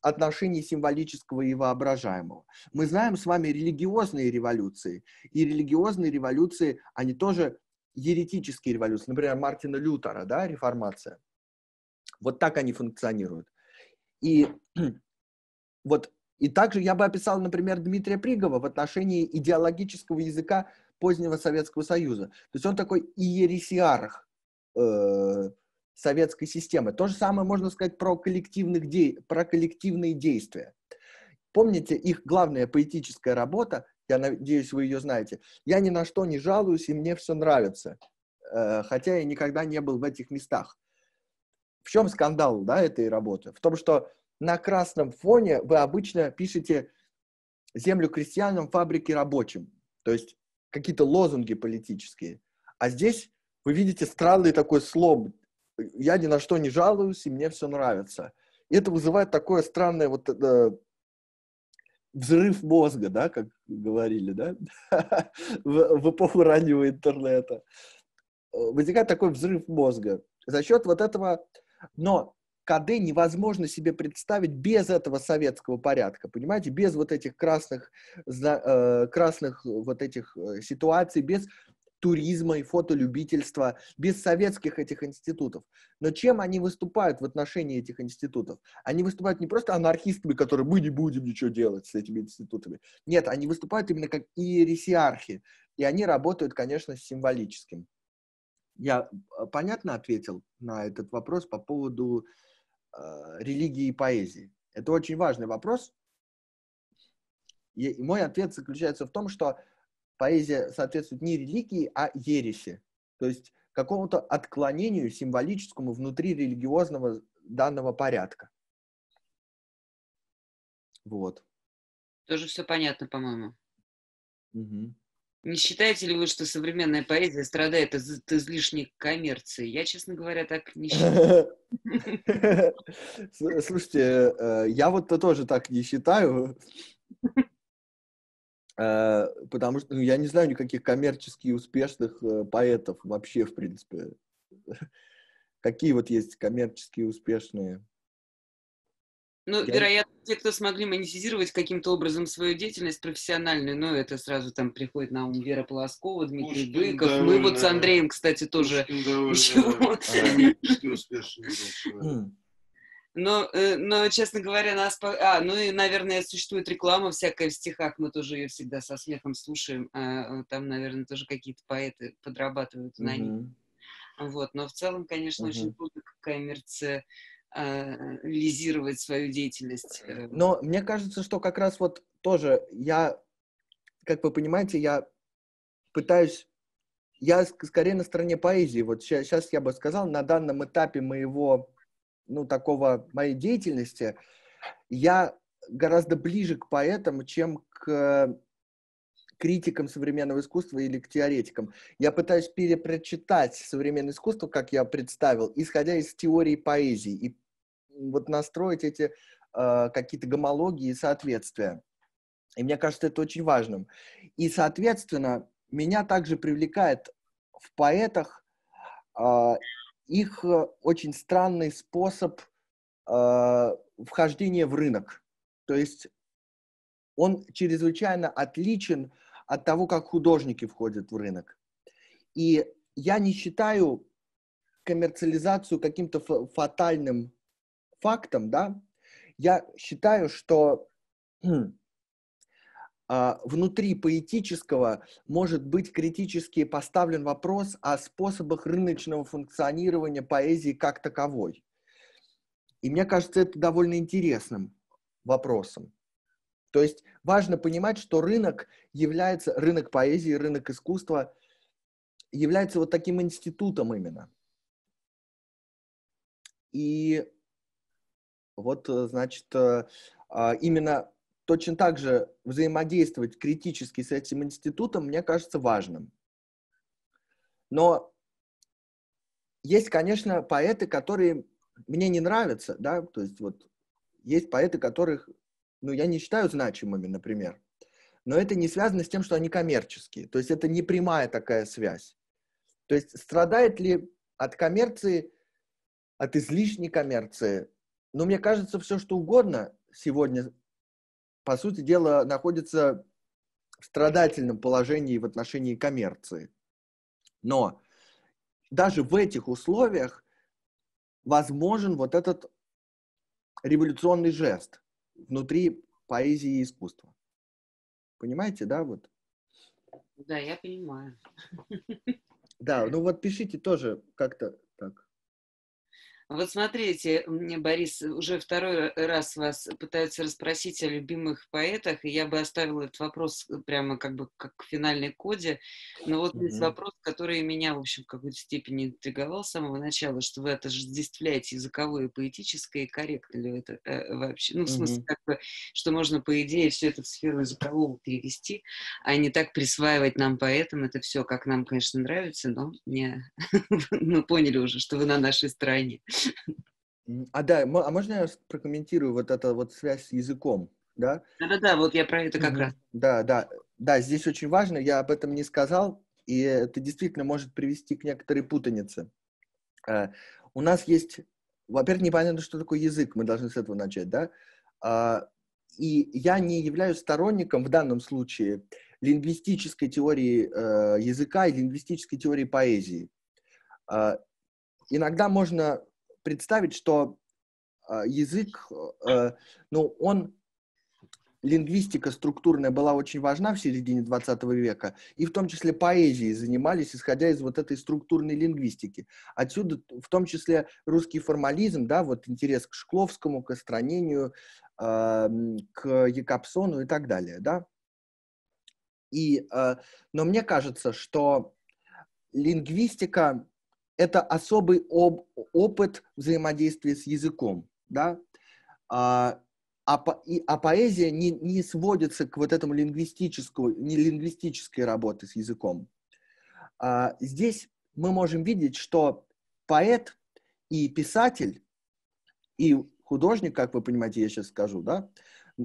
отношений символического и воображаемого. Мы знаем с вами религиозные революции, и религиозные революции, они тоже еретические революции, например, Мартина Лютера, да, реформация. Вот так они функционируют. И вот и также я бы описал, например, Дмитрия Пригова в отношении идеологического языка позднего Советского Союза. То есть он такой иересиарх э, советской системы. То же самое можно сказать про, коллективных де... про коллективные действия. Помните, их главная поэтическая работа я надеюсь, вы ее знаете. Я ни на что не жалуюсь, и мне все нравится. Э, хотя я никогда не был в этих местах. В чем скандал да, этой работы? В том, что на красном фоне вы обычно пишете землю крестьянам, фабрики рабочим. То есть какие-то лозунги политические. А здесь вы видите странный такой слом. Я ни на что не жалуюсь, и мне все нравится. И это вызывает такое странное вот э, взрыв мозга, да, как говорили, да, в, эпоху раннего интернета. Э, возникает такой взрыв мозга. За счет вот этого... Но КД невозможно себе представить без этого советского порядка, понимаете, без вот этих красных, э, красных вот этих э, ситуаций, без туризма и фотолюбительства, без советских этих институтов. Но чем они выступают в отношении этих институтов? Они выступают не просто анархистами, которые мы не будем ничего делать с этими институтами. Нет, они выступают именно как иересиархи. И они работают, конечно, с символическим. Я э, понятно ответил на этот вопрос по поводу э, религии и поэзии. Это очень важный вопрос. И мой ответ заключается в том, что поэзия соответствует не религии, а ереси, то есть какому-то отклонению символическому внутри религиозного данного порядка. Вот. Тоже все понятно, по-моему. Угу. Не считаете ли вы, что современная поэзия страдает из из излишней коммерции? Я, честно говоря, так не считаю. Слушайте, э, я вот -то тоже так не считаю. Э, потому что ну, я не знаю никаких коммерчески успешных э, поэтов вообще, в принципе. Какие вот есть коммерчески успешные? Ну, я... вероятно, те, кто смогли монетизировать каким-то образом свою деятельность профессиональную, ну, это сразу там приходит на ум Вера Полоскова, Дмитрий Пушкин Быков. Довольно, Мы ну, вот с Андреем, кстати, тоже Пушкин довольно, ничего. Да, успешный но, э, но, честно говоря, нас... А, ну и, наверное, существует реклама всякая в стихах, мы тоже ее всегда со смехом слушаем. А, там, наверное, тоже какие-то поэты подрабатывают на ней, Mm-hmm. Вот, но в целом, конечно, mm-hmm. очень трудно коммерция а, свою деятельность. Э. Но мне кажется, что как раз вот тоже я, как вы понимаете, я пытаюсь, я скорее на стороне поэзии. Вот сейчас, сейчас я бы сказал, на данном этапе моего ну, такого моей деятельности, я гораздо ближе к поэтам, чем к критикам современного искусства или к теоретикам. Я пытаюсь перепрочитать современное искусство, как я представил, исходя из теории поэзии, и вот настроить эти э, какие-то гомологии и соответствия. И мне кажется, это очень важным. И, соответственно, меня также привлекает в поэтах э, их э, очень странный способ э, вхождения в рынок. То есть он чрезвычайно отличен от того, как художники входят в рынок. И я не считаю коммерциализацию каким-то фатальным фактом, да. Я считаю, что хм, а, внутри поэтического может быть критически поставлен вопрос о способах рыночного функционирования поэзии как таковой. И мне кажется, это довольно интересным вопросом. То есть важно понимать, что рынок является, рынок поэзии, рынок искусства является вот таким институтом именно. И вот, э, значит, э, а, именно точно так же взаимодействовать критически с этим институтом, мне кажется важным. Но есть, конечно, поэты, которые мне не нравятся, да, то есть вот есть поэты, которых, ну, я не считаю значимыми, например, но это не связано с тем, что они коммерческие, то есть это не прямая такая связь. То есть страдает ли от коммерции, от излишней коммерции, ну, мне кажется, все что угодно сегодня по сути дела, находится в страдательном положении в отношении коммерции. Но даже в этих условиях возможен вот этот революционный жест внутри поэзии и искусства. Понимаете, да, вот? Да, я понимаю. Да, ну вот пишите тоже как-то вот смотрите, мне Борис, уже второй раз вас пытаются расспросить о любимых поэтах, и я бы оставила этот вопрос э, прямо как бы как в финальной коде. Но вот mm-hmm. есть вопрос, который меня, в общем, в какой-то степени интриговал с самого начала, что вы это же отождествляете языковое и поэтическое, и корректно ли это э, вообще? Ну, в смысле, mm-hmm. как бы, что можно, по идее, все это в сферу языкового перевести, а не так присваивать нам поэтам это все, как нам, конечно, нравится, но не... мы ну, поняли уже, что вы на нашей стороне. А да, а можно я прокомментирую вот эту вот связь с языком, да? Да-да-да, вот я про это как mm-hmm. раз. Да, да, да, здесь очень важно, я об этом не сказал, и это действительно может привести к некоторой путанице. Э, у нас есть, во-первых, непонятно, что такое язык, мы должны с этого начать, да? А, и я не являюсь сторонником в данном случае лингвистической теории э, языка и лингвистической теории поэзии а, иногда можно представить, что а, язык, э, ну, он лингвистика структурная была очень важна в середине 20 века, и в том числе поэзией занимались, исходя из вот этой структурной лингвистики. Отсюда в том числе русский формализм, да, вот интерес к Шкловскому, к остранению, а, к Якобсону и так далее, да. И, а, но мне кажется, что лингвистика это особый об, опыт взаимодействия с языком, да, а, а, и, а поэзия не, не сводится к вот этому лингвистическому, не лингвистической работе с языком. А, здесь мы можем видеть, что поэт и писатель, и художник, как вы понимаете, я сейчас скажу, да,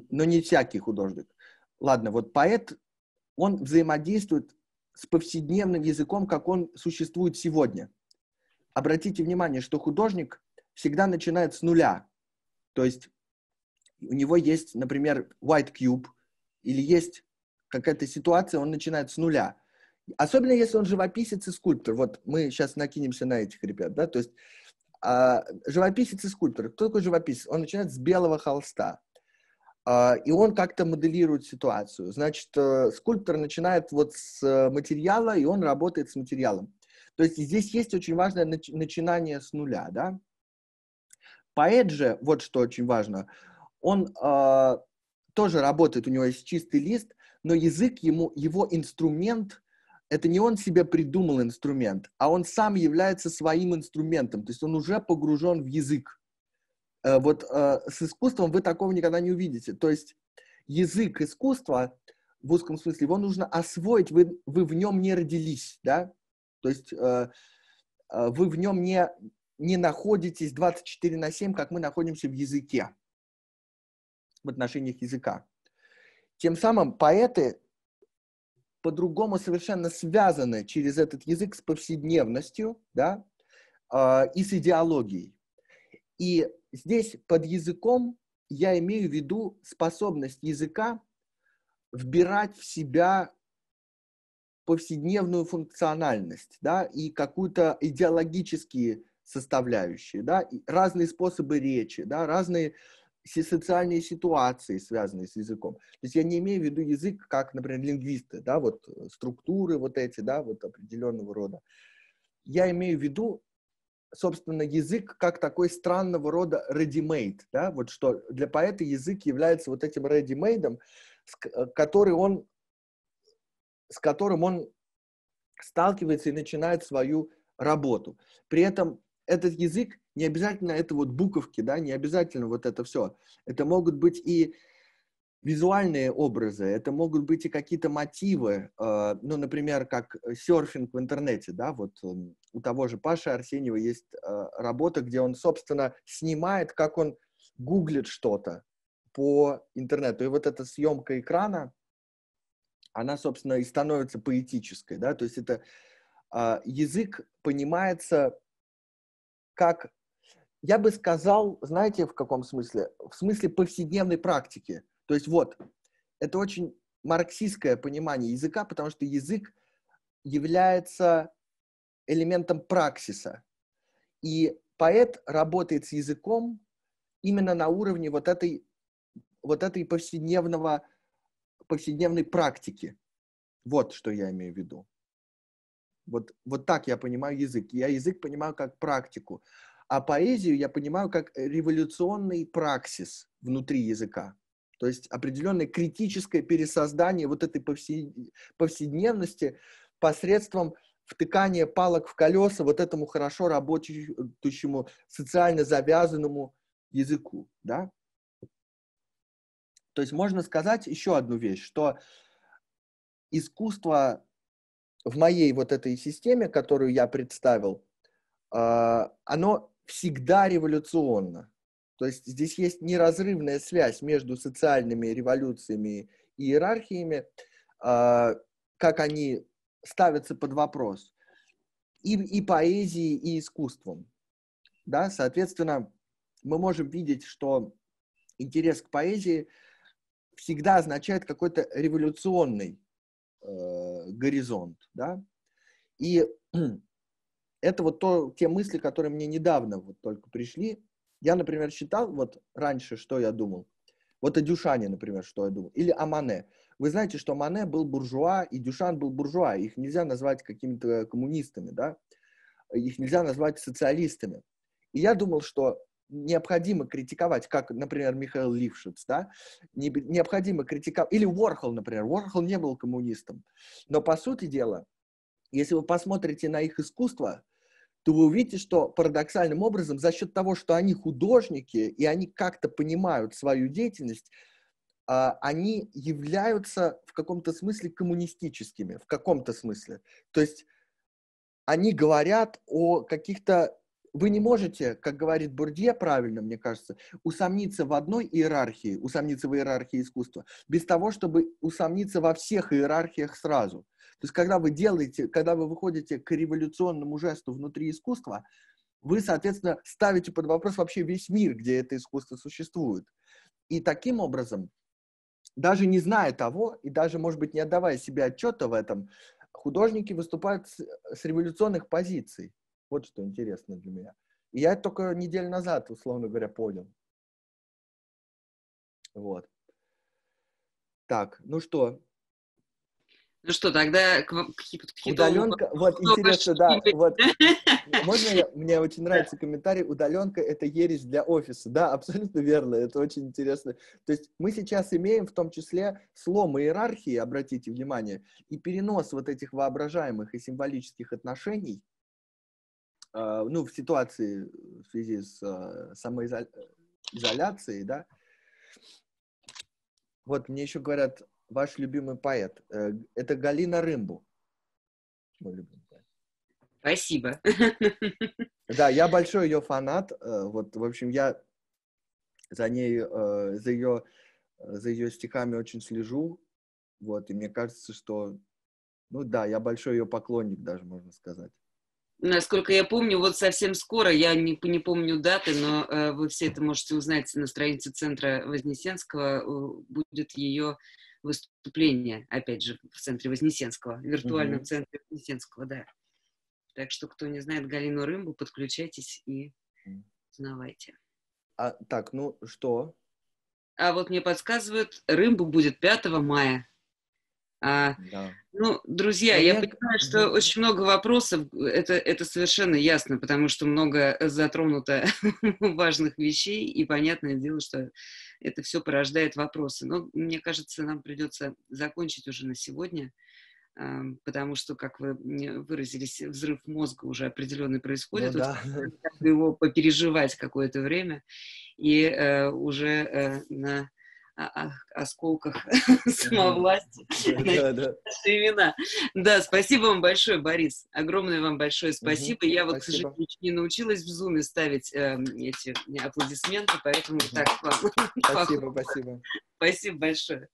но не всякий художник. Ладно, вот поэт, он взаимодействует с повседневным языком, как он существует сегодня – обратите внимание, что художник всегда начинает с нуля. То есть у него есть, например, white cube, или есть какая-то ситуация, он начинает с нуля. Особенно если он живописец и скульптор. Вот мы сейчас накинемся на этих ребят, да, то есть а, живописец и скульптор. Кто такой живописец? Он начинает с белого холста. А, и он как-то моделирует ситуацию. Значит, э, скульптор начинает вот с э, материала, и он работает с материалом. То есть здесь есть очень важное начинание с нуля, да. Поэт же, вот что очень важно, он э, тоже работает, у него есть чистый лист, но язык ему, его инструмент, это не он себе придумал инструмент, а он сам является своим инструментом, то есть он уже погружен в язык. Э, вот э, с искусством вы такого никогда не увидите. То есть язык искусства в узком смысле, его нужно освоить, вы, вы в нем не родились, да? То есть э, вы в нем не, не находитесь 24 на 7, как мы находимся в языке, в отношениях языка. Тем самым поэты по-другому совершенно связаны через этот язык с повседневностью, да, и с идеологией. И здесь под языком я имею в виду способность языка вбирать в себя повседневную функциональность, да, и какую-то идеологические составляющие, да, разные способы речи, да, разные социальные ситуации, связанные с языком. То есть я не имею в виду язык, как, например, лингвисты, да, вот э, структуры вот эти, да, вот определенного рода. Я имею в виду собственно, язык как такой странного рода ready-made, да, вот что для поэта язык является вот этим ready-made, э, который он, с которым он сталкивается и начинает свою работу. При этом этот язык не обязательно это вот буковки, да, не обязательно вот это все. Это могут быть и визуальные образы, это могут быть и какие-то мотивы, э, ну, например, как серфинг в интернете, да, вот эм, у того же Паши Арсеньева есть э, работа, где он, собственно, снимает, как он гуглит что-то по интернету, и вот эта съемка экрана, она, собственно, и становится поэтической, да, то есть это э, язык понимается как я бы сказал, знаете, в каком смысле? В смысле повседневной практики. То есть вот, это очень марксистское понимание языка, потому что язык является элементом праксиса. И поэт работает с языком именно на уровне вот этой, вот этой повседневного, повседневной практики. Вот что я имею в виду. Вот, вот так я понимаю язык. Я язык понимаю как практику, а поэзию я понимаю как революционный праксис внутри языка. То есть определенное критическое пересоздание вот этой повседневности посредством втыкания палок в колеса вот этому хорошо работающему социально завязанному языку, да? То есть можно сказать еще одну вещь, что искусство в моей вот этой системе, которую я представил, а, оно всегда революционно. То есть здесь есть неразрывная связь между социальными революциями и иерархиями, а, как они ставятся под вопрос и, и поэзией, и искусством. Да? Соответственно, мы можем видеть, что интерес к поэзии всегда означает какой-то революционный э, горизонт. Да? И это вот то, те мысли, которые мне недавно вот только пришли, я, например, считал вот раньше, что я думал. Вот о Дюшане, например, что я думал. Или о Мане. Вы знаете, что Мане был буржуа, и Дюшан был буржуа. Их нельзя назвать какими-то коммунистами, да? Их нельзя назвать социалистами. И я думал, что необходимо критиковать, как, например, Михаил Лившиц, да, не, необходимо критиковать, или Уорхол, например, Уорхол не был коммунистом, но по сути дела, если вы посмотрите на их искусство, то вы увидите, что парадоксальным образом за счет того, что они художники и они как-то понимают свою деятельность, а, они являются в каком-то смысле коммунистическими, в каком-то смысле. То есть они говорят о каких-то... Вы не можете, как говорит Бурдье правильно, мне кажется, усомниться в одной иерархии, усомниться в иерархии искусства, без того, чтобы усомниться во всех иерархиях сразу – то есть, когда вы делаете, когда вы выходите к революционному жесту внутри искусства, вы, соответственно, ставите под вопрос вообще весь мир, где это искусство существует. И таким образом, даже не зная того, и даже, может быть, не отдавая себе отчета в этом, художники выступают с, с революционных позиций. Вот что интересно для меня. И я это только неделю назад, условно говоря, понял. Вот. Так, ну что, ну что, тогда к, к, к Удаленка, вот интересно, да, вот, можно я, мне очень нравится комментарий, удаленка — это ересь для офиса, да, абсолютно верно, это очень интересно. То есть мы сейчас имеем в том числе слом иерархии, обратите внимание, и перенос вот этих воображаемых и символических отношений, э, ну, в ситуации в связи с а, э, самоизоляцией, да, вот мне еще говорят, ваш любимый поэт? Э, это Галина Рымбу. Мой любимый поэт. Спасибо. Да, я большой ее фанат. Э, вот, в общем, я за ней, э, за ее, за ее стихами очень слежу. Вот, и мне кажется, что, ну да, я большой ее поклонник даже, можно сказать. Насколько я помню, вот совсем скоро, я не, не помню даты, но э, вы все это можете узнать на странице Центра Вознесенского, будет ее выступление, опять же, в центре Вознесенского, в виртуальном mm-hmm. центре Вознесенского, да. Так что, кто не знает Галину Рымбу, подключайтесь и узнавайте. А, так, ну что? А вот мне подсказывают, Рымбу будет 5 мая. А, да. Ну, друзья, ну, я, я понимаю, что да. очень много вопросов, это, это совершенно ясно, потому что много затронуто важных вещей, и понятное дело, что это все порождает вопросы. Но мне кажется, нам придется закончить уже на сегодня, эм, потому что, как вы выразились, взрыв мозга уже определенный происходит. Ну, да. его попереживать какое-то время и э, уже э, на осколках самовласти наши имена. Да, спасибо вам большое, Борис. Огромное вам большое спасибо. Я вот, к сожалению, не научилась в зуме ставить эм, эти аплодисменты, поэтому так вам. Спасибо, спасибо. Спасибо большое.